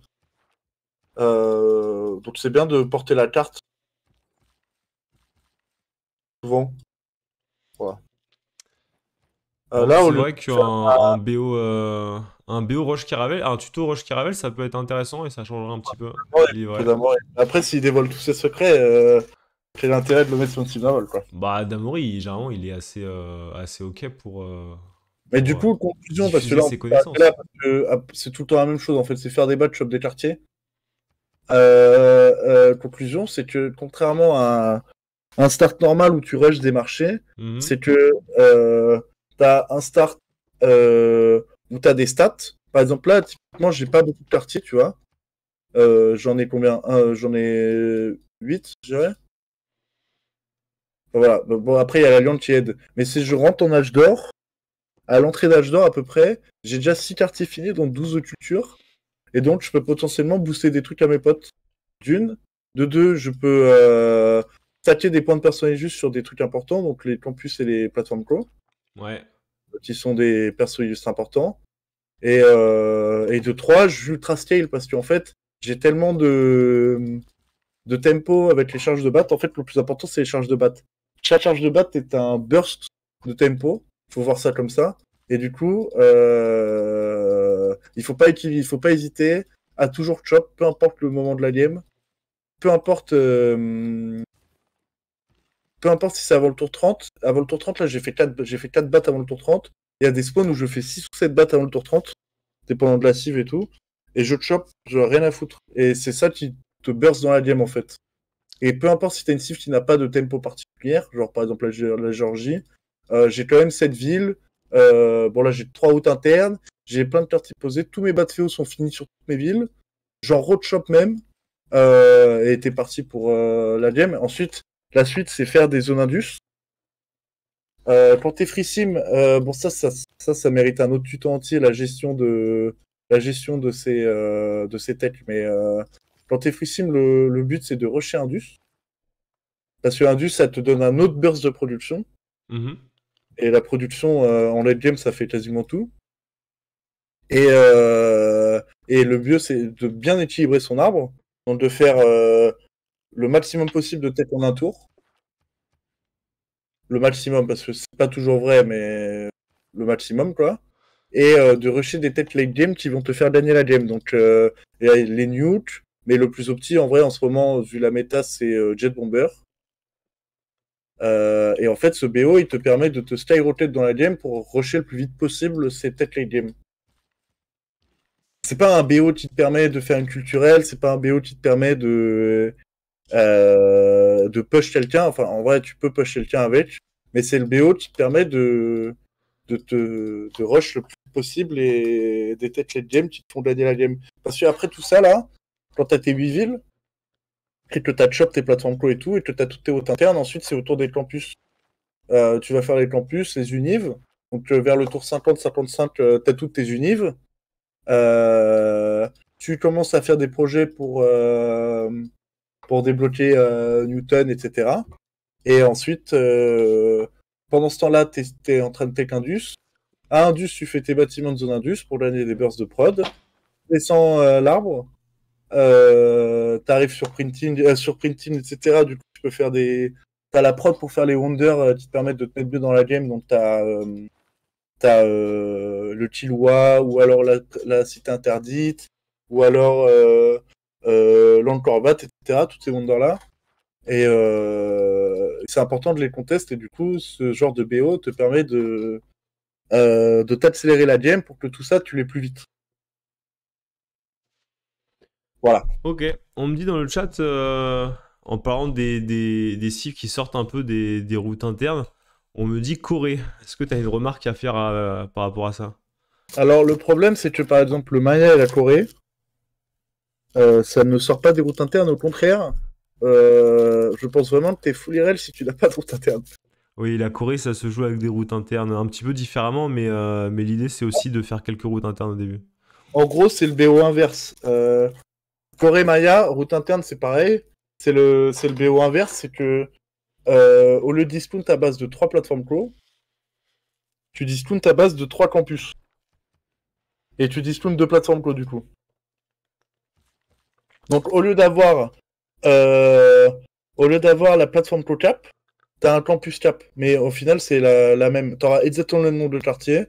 Euh, donc c'est bien de porter la carte. Souvent. Euh, là, c'est vrai qu'un un BO, un euh, Roche Caravelle, un tuto Roche Caravelle, ça peut être intéressant et ça changera un petit peu. Après, s'il dévoile tous ses secrets, euh, quel intérêt l'intérêt de le mettre sur le team quoi Bah, Damori, généralement, il est assez, assez ok pour, mais du coup, conclusion, parce que là, ah, c'est tout le temps la même chose, en fait, c'est faire des tu shop des quartiers. Euh, euh, conclusion, c'est que contrairement à un start normal où tu rushes des marchés, mhm. c'est que euh, tu as un start euh, où tu as des stats. Par exemple, là, typiquement, j'ai pas beaucoup de quartiers, tu vois. Euh, j'en ai combien J'en ai 8, je dirais. Voilà. Bon, après, il y a la lion qui aide. Mais si je rentre en âge d'or, à l'entrée d'âge d'or à peu près, j'ai déjà 6 quartiers finis, dont 12 cultures. Et donc, je peux potentiellement booster des trucs à mes potes. D'une. De deux, je peux euh, stacker des points de personnalité juste sur des trucs importants, donc les campus et les plateformes co. Ouais. Qui sont des persos juste importants. Et, euh, et de trois, j'ultra scale parce qu'en fait, j'ai tellement de, de tempo avec les charges de bat. En fait, le plus important, c'est les charges de bat. Chaque charge de batte est un burst de tempo faut voir ça comme ça. Et du coup, euh, il faut pas il faut pas hésiter à toujours chop, peu importe le moment de la game, peu importe, euh, peu importe si c'est avant le tour 30. Avant le tour 30, là, j'ai fait 4 j'ai fait quatre battes avant le tour 30. Il y a des spawns où je fais 6 ou 7 battes avant le tour 30, dépendant de la cive et tout. Et je chop, je rien à foutre. Et c'est ça qui te burst dans la game en fait. Et peu importe si t'as une cive qui n'a pas de tempo particulière, genre par exemple la, la Géorgie, euh, j'ai quand même cette ville. Euh, bon, là, j'ai trois routes internes. J'ai plein de cartes posées. Tous mes bas de sont finis sur toutes mes villes. Genre road shop même. Euh, et était parti pour la game. Ensuite, la suite, c'est faire des zones indus. Planter pour free sim, bon ça, ça, ça, mérite un autre tuto entier, la gestion de la gestion de ces de ces techs. Mais planter t'es free sim, le, but c'est de rusher Indus, parce que Indus, ça te donne un autre burst de production. Mm-hmm et la production euh, en late game, ça fait quasiment tout. Euh, et, le mieux, c'est de bien équilibrer son arbre, donc de faire euh, le maximum possible de têtes en un tour. Le maximum, parce que c'est pas toujours vrai, mais le maximum, quoi. Et de rusher des têtes late game qui vont te faire gagner la game. Donc, euh, les nukes, mais le plus opti, en vrai, en ce moment, vu la méta, c'est Jet Bomber. Euh, et en fait, ce BO, il te permet de te skyrocket dans la game pour rusher le plus vite possible ces têtes les game. C'est pas un BO qui te permet de faire une culturelle, c'est pas un BO qui te permet de, euh, de push quelqu'un. Enfin, en vrai, tu peux push quelqu'un avec, mais c'est le BO qui te permet de, de, te, de rush le plus possible et des têtes late game qui te font gagner la game. Parce que après tout ça, là, quand t'as tes 8 villes, que tu as tes plateformes co et tout, et que tu as toutes tes hautes internes. Ensuite, c'est autour des campus. Euh, tu vas faire les campus, les unives. Donc, euh, vers le tour 50-55, tu as toutes tes unives. Euh, tu commences à faire des projets pour, pour débloquer Newton, etc. Et ensuite, pendant ce temps-là, tu es, en train de tech Indus. À Indus, tu fais tes bâtiments de zone Indus pour gagner des bursts de prod. Tu descends l'arbre, euh, t'arrives sur printing, euh, sur printing, etc. Du coup, tu peux faire des. T'as la prod pour faire les wonders euh, qui te permettent de te mettre mieux dans la game. Donc, t'as as, le Chilwa, ou alors la, la interdite, ou alors euh, l'Ancorbat, etc. Toutes ces wonders-là. Et c'est important de les contester. Et du coup, ce genre de BO te permet de, de t'accélérer la game pour que tout ça, tu l'aies plus vite. Voilà. Ok. On me dit dans le chat, euh, en parlant des, des, qui sortent un peu des, routes internes, on me dit Corée. Est-ce que tu as une remarque à faire euh, par rapport à ça Alors, le problème, c'est que par exemple, le Maya et la Corée, euh, ça ne sort pas des routes internes. Au contraire, je pense vraiment que tu es full Irel si tu n'as pas de route interne. Oui, la Corée, ça se joue avec des routes internes un petit peu différemment, mais, mais l'idée, c'est aussi de faire quelques routes internes au début. En gros, c'est le BO inverse. Corée Maya, route interne, c'est pareil. C'est le, c'est le BO inverse, c'est que euh, au lieu de discount à base de trois plateformes clos, tu discount à base de trois campus. Et tu discount deux plateformes clos du coup. Donc au lieu d'avoir euh, au lieu d'avoir la plateforme co cap, t'as un campus cap. Mais au final c'est la, la même. T'auras exactement le nom de quartier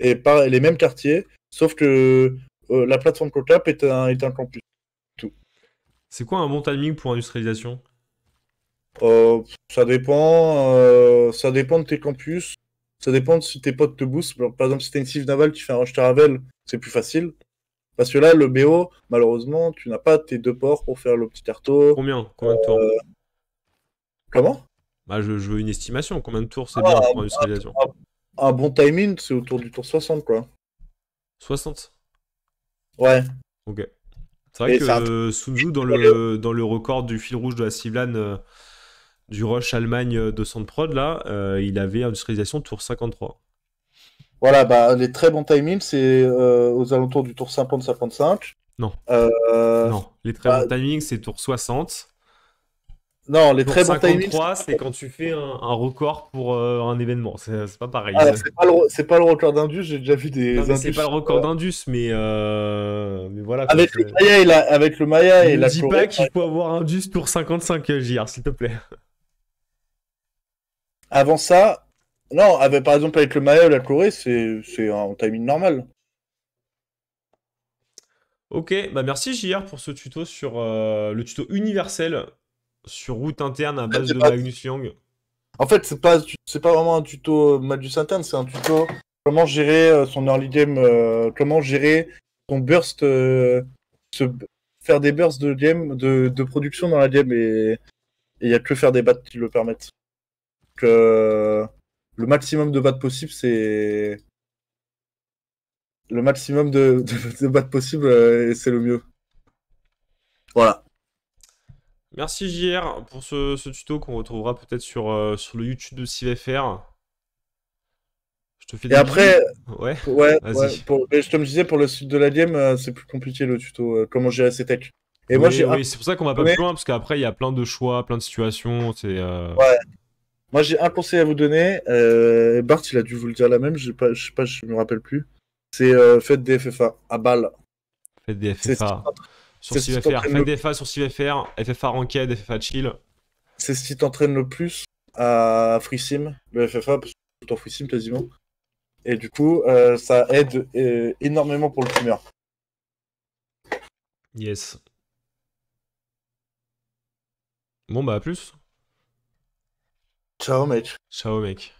et pas les mêmes quartiers, sauf que euh, la plateforme co cap est un, est un campus. C'est quoi un bon timing pour industrialisation euh, Ça dépend. Euh, ça dépend de tes campus. Ça dépend de si tes potes te boostent. Par exemple, si t'as une Civ navale, tu fais un rush c'est plus facile. Parce que là, le BO, malheureusement, tu n'as pas tes deux ports pour faire le petit arto. Combien Combien de tours euh, Comment bah, je, veux une estimation. Combien de tours c'est ah, bien pour bah, industrialisation un, un, bon timing, c'est autour du tour 60, quoi. 60 Ouais. Ok. C'est vrai que dans le, dans le record du fil rouge de la Civlan euh, du Rush Allemagne 200 euh, de prod, là, euh, il avait industrialisation tour 53. Voilà, bah, les très bons timings, c'est aux alentours du tour 50-55. Non. non, les très bons bah, timings, c'est tour 60. Non, les très bons timings. 53, c'est quand tu fais un, record pour euh, un événement. C'est pas pareil. Ah, c'est pas, le- record d'Indus, j'ai déjà vu des. Non, mais c'est pas le record d'Indus, mais, euh, mais voilà. Avec le Maya et la, avec le Maya et dis pas qu'il faut avoir Indus pour 55 euh, JR, s'il te plaît. Avant ça, non, avec, par exemple avec le Maya et la Corée, c'est c'est un timing normal. Ok, bah merci JR pour ce tuto sur le tuto universel sur route interne à base de Magnus Young. En fait, c'est pas c'est pas vraiment un tuto euh, Magnus interne, c'est un tuto comment gérer euh, son early game, euh, comment gérer son burst, se, faire des bursts de game, de, production dans la game et il y a que faire des battes qui le permettent. Donc, le maximum de battes possible, c'est le maximum de, de, battes possible, c'est le mieux. Voilà. Merci JR pour ce, ce tuto qu'on retrouvera peut-être sur, euh, sur le YouTube de CVFR. Je te fais des Et après, ouais, ouais, ouais je te me disais, pour le site de la game, euh, c'est plus compliqué le tuto, euh, comment gérer ses techs. Et moi, Oui, c'est pour ça qu'on va pas plus loin, parce qu'après, il y a plein de choix, plein de situations. C'est, Ouais. Moi, j'ai un conseil à vous donner. Bart, il a dû vous le dire la même, je sais pas, je, pas, je me rappelle plus. C'est faites des FFA à balle. Faites des FFA sur Fait FFA sur CVFR FFA Ranked, FFA Chill. C'est ce qui t'entraîne le plus à FreeSim, le FFA, parce que tout en FreeSim quasiment. Et du coup, euh, ça aide euh, énormément pour le primeur. Yes. Bon bah à plus. Ciao mec. Ciao mec.